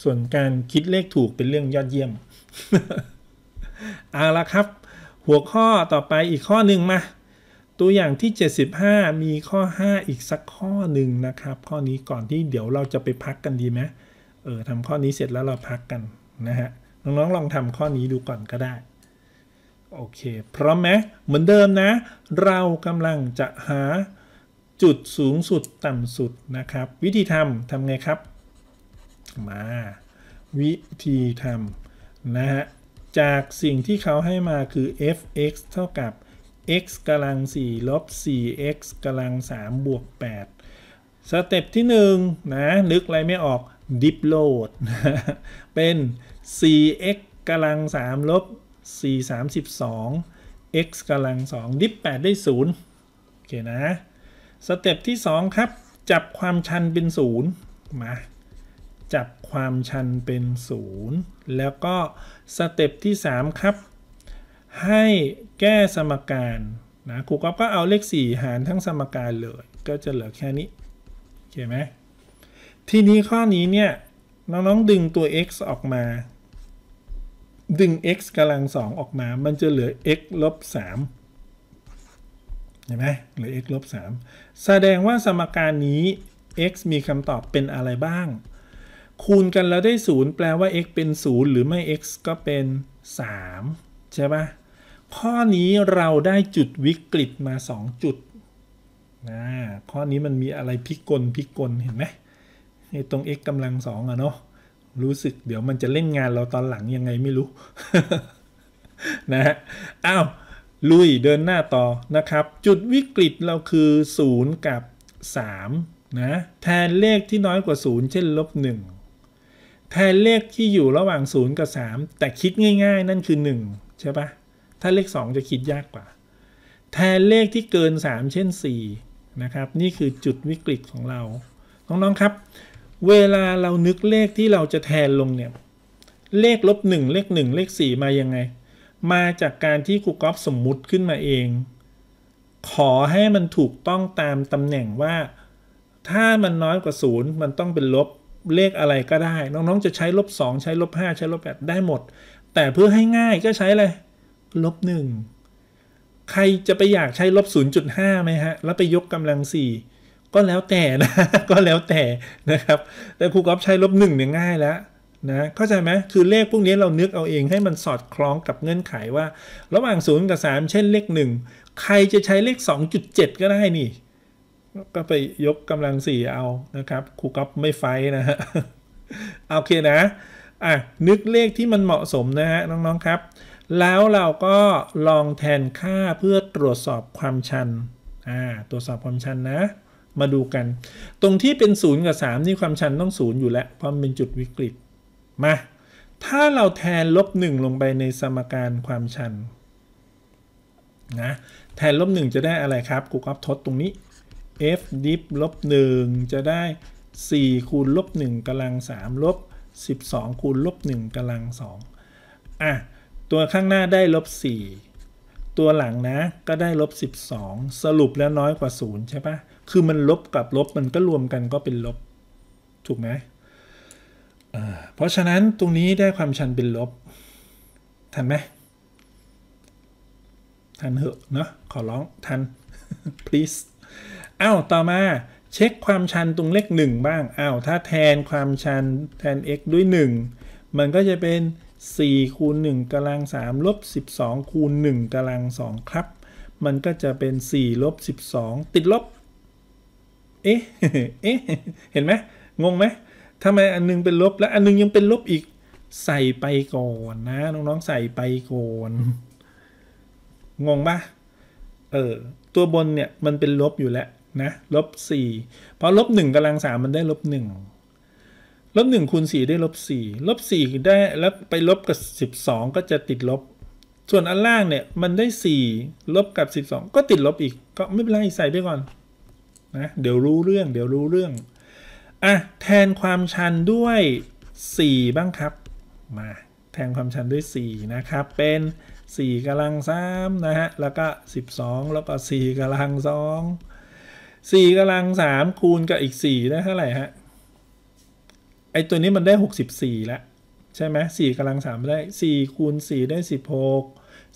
ส่วนการคิดเลขถูกเป็นเรื่องยอดเยี่ยมเอาละครับ หัวข้อต่อไปอีกข้อหนึ่งมาตัวอย่างที่ 75 มีข้อ 5 อีกสักข้อหนึ่งนะครับ ข้อนี้ก่อนที่เดี๋ยวเราจะไปพักกันดีไหมเออทำข้อนี้เสร็จแล้วเราพักกันนะฮะน้องๆลองทำข้อนี้ดูก่อนก็ได้ โอเค พร้อมไหมเหมือนเดิมนะเรากำลังจะหาจุดสูงสุดต่ำสุดนะครับวิธีทำทำไงครับมา วิธีทำนะฮะจากสิ่งที่เขาให้มาคือ f(x) เท่ากับ x กำลัง4ลบ 4x กำลัง 3 บวก 8 สเต็ปที่ 1 นะ นึกอะไรไม่ออก ดิฟโหลดเป็น 4x กำลัง3ลบ4 32 x กำลัง 2 ดิฟ8ได้ 0 โอเคนะ สเต็ปที่ 2 ครับ จับความชันเป็น 0 มา จับความชันเป็น 0 แล้วก็สเต็ปที่ 3 ครับให้แก้สมการนะครูก๊อฟก็เอาเลข4หารทั้งสมการเลย ก็จะเหลือแค่นี้ โอเคไหมทีนี้ข้อนี้เนี่ย น้องๆดึงตัว x ออกมา ดึง x กำลังสองออกมา มันจะเหลือ x ลบสามเห็นไหมเหลือ x ลบสามแสดงว่าสมการนี้ x มีคำตอบเป็นอะไรบ้าง คูณกันแล้วได้ 0 แปลว่า x เป็น 0 หรือไม่ x ก็เป็น 3 ใช่ปะข้อนี้เราได้จุดวิกฤตมา 2 จุดนะข้อนี้มันมีอะไรพิกลพิกลเห็นไหมตรง x กำลังสองอะเนาะ รู้สึกเดี๋ยวมันจะเล่นงานเราตอนหลังยังไงไม่รู้นะฮะ อ้าว ลุยเดินหน้าต่อนะครับ จุดวิกฤตเราคือ0กับ3นะ แทนเลขที่น้อยกว่า0เช่นลบ1แทนเลขที่อยู่ระหว่าง0กับ3 แต่คิดง่ายๆนั่นคือ1ใช่ปะถ้าเลข 2 จะคิดยากกว่า แทนเลขที่เกิน3เช่น4นะครับ นี่คือจุดวิกฤตของเรา น้องๆครับ เวลาเรานึกเลขที่เราจะแทนลงเนี่ย เลขลบ1เลข 1 เลข 4 มายังไง มาจากการที่ครูกอล์ฟสมมุติขึ้นมาเอง ขอให้มันถูกต้องตามตำแหน่งว่าถ้ามันน้อยกว่า0มันต้องเป็นลบเลขอะไรก็ได้ น้องๆจะใช้ลบ2ใช้ลบ5ใช้ลบ8ได้หมด แต่เพื่อให้ง่ายก็ใช้เลยลบหนึ่งใครจะไปอยากใช้ลบศูนย์จุดห้าไหมฮะ แล้วไปยกกำลังสี่ก็แล้วแต่นะ ก็แล้วแต่นะครับแต่ครูก๊อฟใช้ลบหนึ่งเนี่ยง่ายแล้วนะเข้าใจไหมคือเลขพวกนี้เรานึกเอาเองให้มันสอดคล้องกับเงื่อนไขว่าระหว่างศูนย์กับสามเช่นเลขหนึ่งใครจะใช้เลขสองจจุดเ็ดก็ได้นี่ก็ไปยกกำลังสี่เอานะครับครูก๊อฟไม่ไฟนะฮะโอเคนะอ่ะนึกเลขที่มันเหมาะสมนะฮะน้องๆ ครับแล้วเราก็ลองแทนค่าเพื่อตรวจสอบความชันอ่าตรวจสอบความชันนะ มาดูกัน ตรงที่เป็น0กับ3นี่ความชันต้อง0อยู่แล้ว เพราะมันเป็นจุดวิกฤต มา ถ้าเราแทนลบ1ลงไปในสมการความชัน นะ แทนลบ1จะได้อะไรครับ กูกรอปทด ตรงนี้ f ดิฟลบ1จะได้4คูณลบ1กำลัง3ลบ12คูณลบ1กำลัง2อ่ะตัว ข้างหน้าได้ลบ4ตัวหลังนะก็ได้ลบ12สรุปแล้วน้อยกว่า0ใช่ปะคือมันลบกับลบมันก็รวมกันก็เป็นลบ ถูกไหมเพราะฉะนั้นตรงนี้ได้ความชันเป็นลบ ทันไหม ทันเหอะเนาะ ขอร้องทัน please อ้าว ต่อมาเช็คความชันตรงเลขหนึ่งบ้าง อ้าว ถ้าแทนความชันแทน x ด้วย 1 มันก็จะเป็น4 คูณ 1กำลัง3ลบ12 คูณ1กำลัง2ครับ มันก็จะเป็น4ลบ12 ติดลบเอ๊ะเอ๊ะเห็นไหมงงไหมทำไมอันนึงเป็นลบและอันนึงยังเป็นลบอีก ใส่ไปก่อนนะน้องๆใส่ไปก่อน งงปะเออ ตัวบนเนี่ยมันเป็นลบอยู่แล้วนะลบ4 เพราะลบ 1กำลัง3มันได้ลบ1ลบหนึ่งคูณสี่ได้ลบสี่ลบสี่ได้ แล้ว ไป ลบกับสิบสองก็จะติดลบ ส่วน อัน ล่างเนี่ยมัน ได้สี่ลบกับสิบสองก็ติดลบ อีก ก็ไม่เป็นไรใส่ไปก่อนนะ เดี๋ยวรู้เรื่องเดี๋ยวรู้เรื่อง อ่ะแทนความชันด้วยสี่บ้างครับมาแทนความชันด้วย4นะครับเป็น4กำลัง3นะฮะแล้วก็12 แล้วก็4กำลัง2 4กำลัง3คูณกับอีก 4 ได้เท่าไหร่ฮะไอตัวนี้มันได้ 64 แล้ว ใช่ไหมสี่กำลังสามได้สี่คูณสี่ได้สิบหก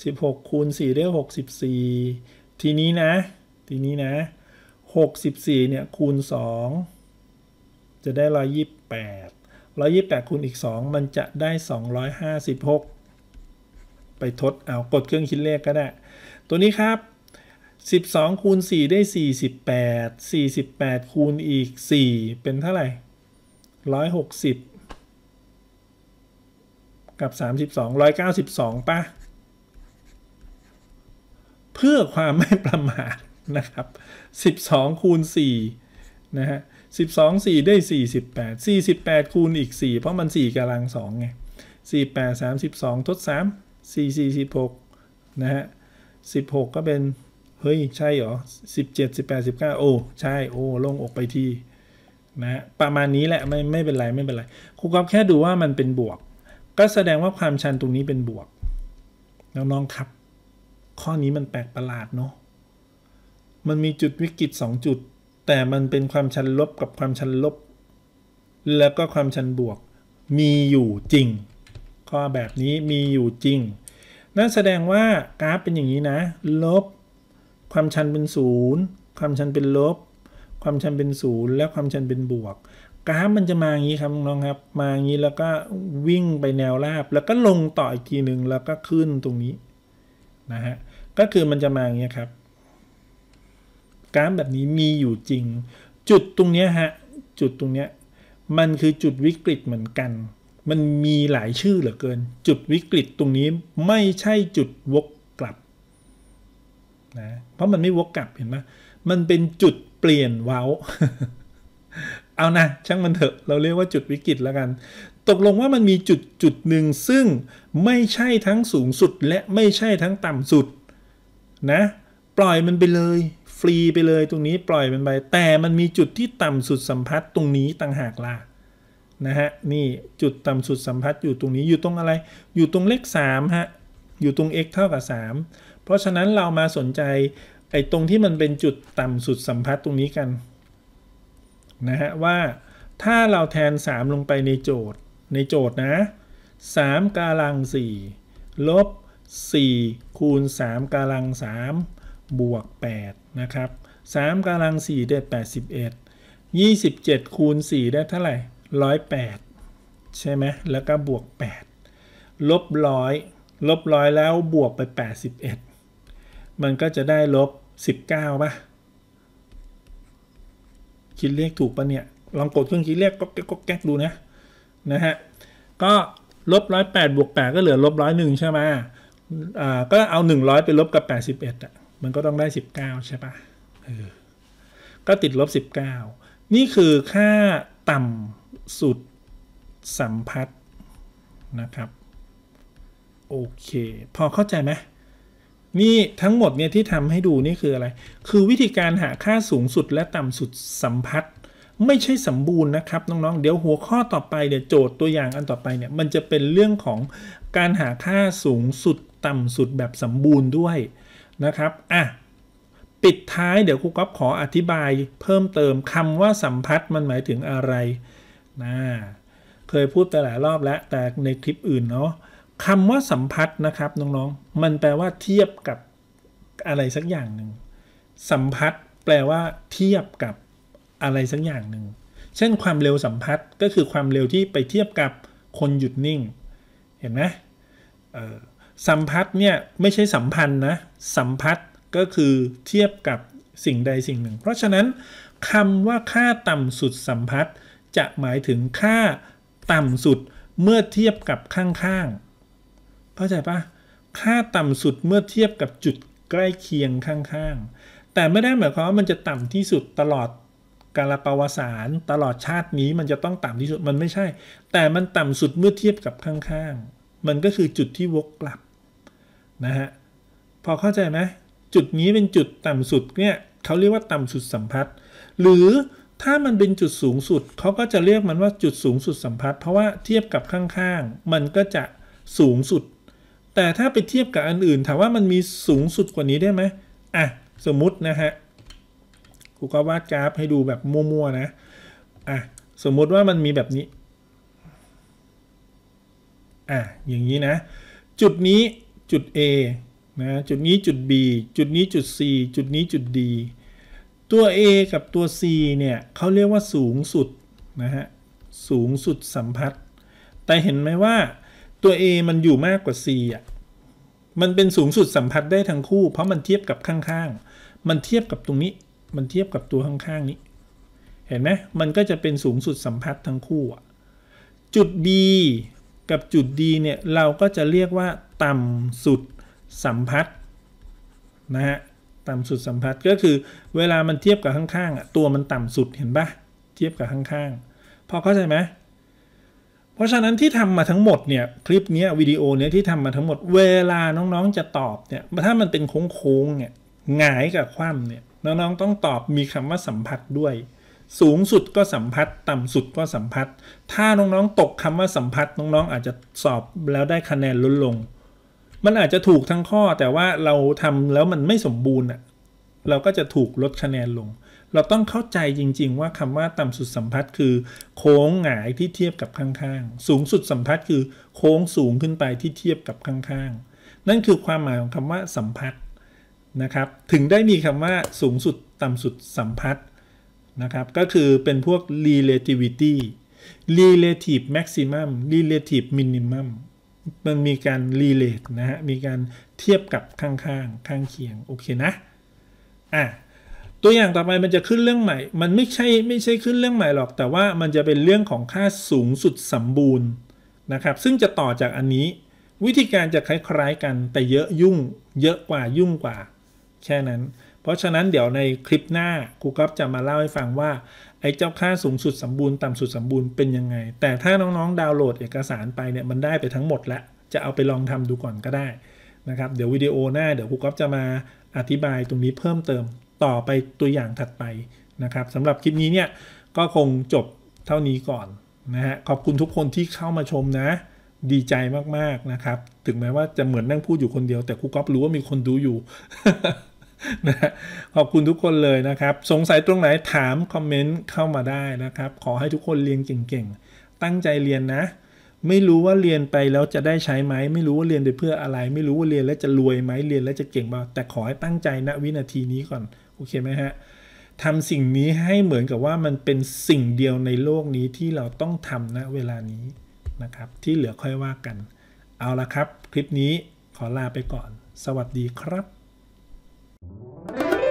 สิบหกคูณสี่ได้หกสิบสี่ทีนี้นะ ทีนี้นะหกสิบสี่เนี่ย คูณสองจะได้ร้อยยี่แปดร้อยยี่แปดคูณอีกสองมันจะได้สองร้อยห้าสิบหกไปทดเอากดเครื่องคิดเลขก็ได้ ตัวนี้ครับสิบสองคูณสี่ได้สี่สิบแปดสี่สิบแปดคูณอีกสี่เป็นเท่าไหร่ร้อยหกสิบกับสามสิบสองร้อยเก้าสิบสองป่ะเพื่อความไม่ประมาทนะครับสิบสองคูณสี่นะฮะสิบสองสี่ได้สี่สิบแปดสี่สิบแปดคูณอีกสี่เพราะมันสี่กำลังสองไงสี่แปดสามสิบสองทดสามสี่สี่สิบหกนะฮะสิบหกก็เป็นเฮ้ยใช่เหรอสิบเจ็ดสิบแปดสิบเก้าโอ้ใช่โอ้ลงออกไปทีนะประมาณนี้แหละไม่ไม่เป็นไรไม่เป็นไร ครูกอฟแค่ดูว่ามันเป็นบวก ก็แสดงว่าความชันตรงนี้เป็นบวก น้องๆครับ ข้อนี้มันแปลกประหลาดเนาะมันมีจุดวิกฤต 2 จุด แต่มันเป็นความชันลบกับความชันลบ แล้วก็ความชันบวก มีอยู่จริงข้อแบบนี้มีอยู่จริงนั่นแสดงว่ากราฟเป็นอย่างนี้นะ ลบ ความชันเป็นศูนย์ความชันเป็นลบความชันเป็นศูนย์และความชันเป็นบวกกราฟมันจะมาอย่างนี้ครับน้องครับ มาอย่างนี้แล้วก็วิ่งไปแนวราบ แล้วก็ลงต่ออีกทีหนึ่งแล้วก็ขึ้นตรงนี้ นะฮะ ก็คือมันจะมาอย่างนี้ครับกราฟแบบนี้มีอยู่จริง จุดตรงนี้ฮะ จุดตรงนี้มันคือจุดวิกฤตเหมือนกัน มันมีหลายชื่อเหลือเกิน จุดวิกฤตตรงนี้ไม่ใช่จุดวกกลับนะ เพราะมันไม่วกกลับเห็นไหมมันเป็นจุดปลี่ยนเว้าเอานะช่างมันเถอะเราเรียกว่าจุดวิกฤตแล้วกัน ตกลงว่ามันมีจุดจุดหนึ่งซึ่งไม่ใช่ทั้งสูงสุดและไม่ใช่ทั้งต่ำสุดนะปล่อยมันไปเลย ฟรีไปเลยตรงนี้ ปล่อยมันไป แต่มันมีจุดที่ต่ำสุดสัมพัทธ์ตรงนี้ต่างหากล่ะนะฮะนี่จุดต่ำสุดสัมพัทธ์อยู่ตรงนี้ อยู่ตรงอะไรอยู่ตรงเลข3ฮะอยู่ตรง x เท่ากับ3เพราะฉะนั้นเรามาสนใจไอ้ตรงที่มันเป็นจุดต่ำสุดสัมพัทธ์ตรงนี้กันนะฮะว่าถ้าเราแทน 3 ลงไปในโจทย์ในโจทย์นะ 3 กาลัง4ลบ4คูณ 3 กาลัง 3 บวก8นะครับ3กาลัง 4 ได้ 81 27คูณ 4 ได้เท่าไหร่ 108ใช่ไหมแล้วก็บวก8ลบร้อยลบร้อยแล้วบวกไป 81 มันก็จะได้ลบสิบเก้าป่ะคิดเลขถูกป่ะเนี่ย ลองกดเครื่องคิดเลขก็แก๊กก็แก๊กดูนะนะฮะ ก็ลบร้อยแปดบวกแปดก็เหลือลบร้อยหนึ่งใช่ไหมอ่าก็เอาหนึ่งร้อยไปลบกับแปดสิบเอ็ดอ่ะ มันก็ต้องได้สิบเก้าใช่ป่ะเออก็ติดลบสิบเก้านี่คือค่าต่ำสุดสัมพัทธ์นะครับ โอเค พอเข้าใจไหมนี่ทั้งหมดเนี่ยที่ทำให้ดูนี่คืออะไร คือวิธีการหาค่าสูงสุดและต่ำสุดสัมพัทธ์ไม่ใช่สมบูรณ์นะครับน้องๆ เดี๋ยวหัวข้อต่อไปเนี่ยโจทย์ตัวอย่างอันต่อไปเนี่ย มันจะเป็นเรื่องของการหาค่าสูงสุดต่ำสุดแบบสมบูรณ์ด้วยนะครับอ่ะ ปิดท้ายเดี๋ยวครูก๊อฟขออธิบายเพิ่มเติมคำว่าสัมพัทธ์มันหมายถึงอะไรนะเคยพูดแต่หลายรอบแล้วแต่ในคลิปอื่นเนาะคำว่าสัมผัสนะครับน้องๆ มันแปลว่าเทียบกับอะไรสักอย่างหนึ่ง สัมผัสแปลว่าเทียบกับอะไรสักอย่างหนึ่ง เช่นความเร็วสัมผัสก็คือความเร็วที่ไปเทียบกับคนหยุดนิ่ง เห็นไหมสัมผัสเนี่ยไม่ใช่สัมพันธ์นะ สัมผัสก็คือเทียบกับสิ่งใดสิ่งหนึ่ง เพราะฉะนั้นคำว่าค่าต่ำสุดสัมผัสจะหมายถึงค่าต่ำสุดเมื่อเทียบกับข้างๆเข้าใจปะค่าต่ำสุดเมื่อเทียบกับจุดใกล้เคียงข้างๆ แต่ไม่ได้หมายความว่ามันจะต่ำที่สุดตลอดกาลประวัติศาสตร์ตลอดชาตินี้มันจะต้องต่ำที่สุดมันไม่ใช่ แต่มันต่ำสุดเมื่อเทียบกับข้างๆ มันก็คือจุดที่วกกลับนะฮะพอเข้าใจไหมจุดนี้เป็นจุดต่ำสุดเนี่ยเขาเรียกว่าต่ำสุดสัมพัทธ์หรือถ้ามันเป็นจุดสูงสุดเขาก็จะเรียกมันว่าจุดสูงสุดสัมพัทธ์เพราะว่าเทียบกับข้างๆมันก็จะสูงสุดแต่ถ้าไปเทียบกับอันอื่นถามว่ามันมีสูงสุดกว่านี้ได้ไหมอ่ะ สมมุตินะฮะครูก็วาดกราฟให้ดูแบบมั่วๆนะอ่ะ สมมุติว่ามันมีแบบนี้อ่ะอย่างนี้นะ จุดนี้จุด A นะจุดนี้จุด B จุดนี้จุด C จุดนี้จุด D ตัว A กับตัว C เนี่ยเขาเรียกว่าสูงสุดนะฮะสูงสุดสัมพัทธ์แต่เห็นไหมว่าตัว A มัน อยู่มากกว่า C อ่ะ มันเป็นสูงสุดสัมผัสได้ทั้งคู่ เพราะมันเทียบกับข้าง ๆ มัน เทียบกับตรงนี้ มันเทียบกับตัวข้างๆนี้ เห็นไหมมันก็จะเป็นสูงสุดสัมผัสทั้งคู่ อ่ะ จุด B กับจุด D เนี่ย เราก็จะเรียกว่าต่ำสุดสัมผัสนะฮะ ต่ำสุดสัมผัสก็คือ เวลามันเทียบกับข้างๆอ่ะตัวมันต่ำสุดเห็นปะเทียบกับข้าง ๆ พอเข้าใจไหมเพราะฉะนั้น ที่ทำมาทั้งหมดเนี่ยคลิปนี้วิดีโอเนี้ยที่ทำมาทั้งหมดเวลาน้องๆจะตอบเนี่ยถ้ามันเป็นโค้งๆเนี่ยหงายกับคว่ำเนี่ยน้องๆต้องตอบมีคำว่าสัมผัสด้วย สูงสุดก็สัมผัสต่ำสุดก็สัมผัส ถ้าน้องๆตกคำว่าสัมผัสน้องๆอาจจะสอบแล้วได้คะแนนลดลง มันอาจจะถูกทั้งข้อแต่ว่าเราทำแล้วมันไม่สมบูรณ์อ่ะเราก็จะถูกลดคะแนนลงเราต้องเข้าใจจริงๆ ว่าคำว่าต่ำสุดสัมพัทธ์คือโค้งหงายที่เทียบกับข้างๆ สูงสุดสัมพัทธ์คือโค้งสูงขึ้นไปที่เทียบกับข้างๆ นั่นคือความหมายของคำว่าสัมพัทธ์นะครับ ถึงได้มีคำว่าสูงสุดต่ำสุดสัมพัทธ์นะครับ ก็คือเป็นพวก relativity relative maximum relative minimum มันมีการ relate นะฮะมีการเทียบกับข้างๆ ข้างเคียงโอเคนะอ่ะตัวอย่างต่อไปมันจะขึ้นเรื่องใหม่ มันไม่ใช่ไม่ใช่ขึ้นเรื่องใหม่หรอก แต่ว่ามันจะเป็นเรื่องของค่าสูงสุดสมบูรณ์นะครับ ซึ่งจะต่อจากอันนี้ วิธีการจะคล้ายๆกัน แต่เยอะยุ่ง เยอะกว่ายุ่งกว่า แค่นั้น เพราะฉะนั้นเดี๋ยวในคลิปหน้าครูก๊อฟจะมาเล่าให้ฟังว่าไอ้เจ้าค่าสูงสุดสมบูรณ์ต่ำสุดสมบูรณ์เป็นยังไง แต่ถ้าน้องๆดาวน์โหลดเอกสารไปเนี่ยมันได้ไปทั้งหมด แล้ว จะเอาไปลองทำดูก่อนก็ได้นะครับ เดี๋ยววิดีโอหน้าเดี๋ยวครูก๊อฟจะมาอธิบายตรงนี้เพิ่มเติมต่อไปตัวอย่างถัดไปนะครับสำหรับคลิปนี้เนี่ยก็คงจบเท่านี้ก่อนนะฮะขอบคุณทุกคนที่เข้ามาชมนะ ดีใจมาก ๆ นะครับ ถึงแม้ว่าจะเหมือนนั่งพูดอยู่คนเดียว แต่ครูก๊อฟรู้ว่ามีคนดูอยู่นะขอบคุณทุกคนเลยนะครับ สงสัยตรงไหนถามคอมเมนต์เข้ามาได้นะครับ ขอให้ทุกคนเรียนเก่งๆตั้งใจเรียนนะ ไม่รู้ว่าเรียนไปแล้วจะได้ใช้ไหมไม่รู้ว่าเรียนไปเพื่ออะไร ไม่รู้ว่าเรียนแล้วจะรวยไหมเรียน แล้วจะเก่งบ้าแต่ขอให้ตั้งใจณนะวินาทีนี้ก่อนโอเคไหมฮะ ทำสิ่งนี้ให้เหมือนกับว่ามันเป็นสิ่งเดียวในโลกนี้ที่เราต้องทำณเวลานี้นะครับที่เหลือค่อยว่ากัน เอาละครับ คลิปนี้ขอลาไปก่อน สวัสดีครับ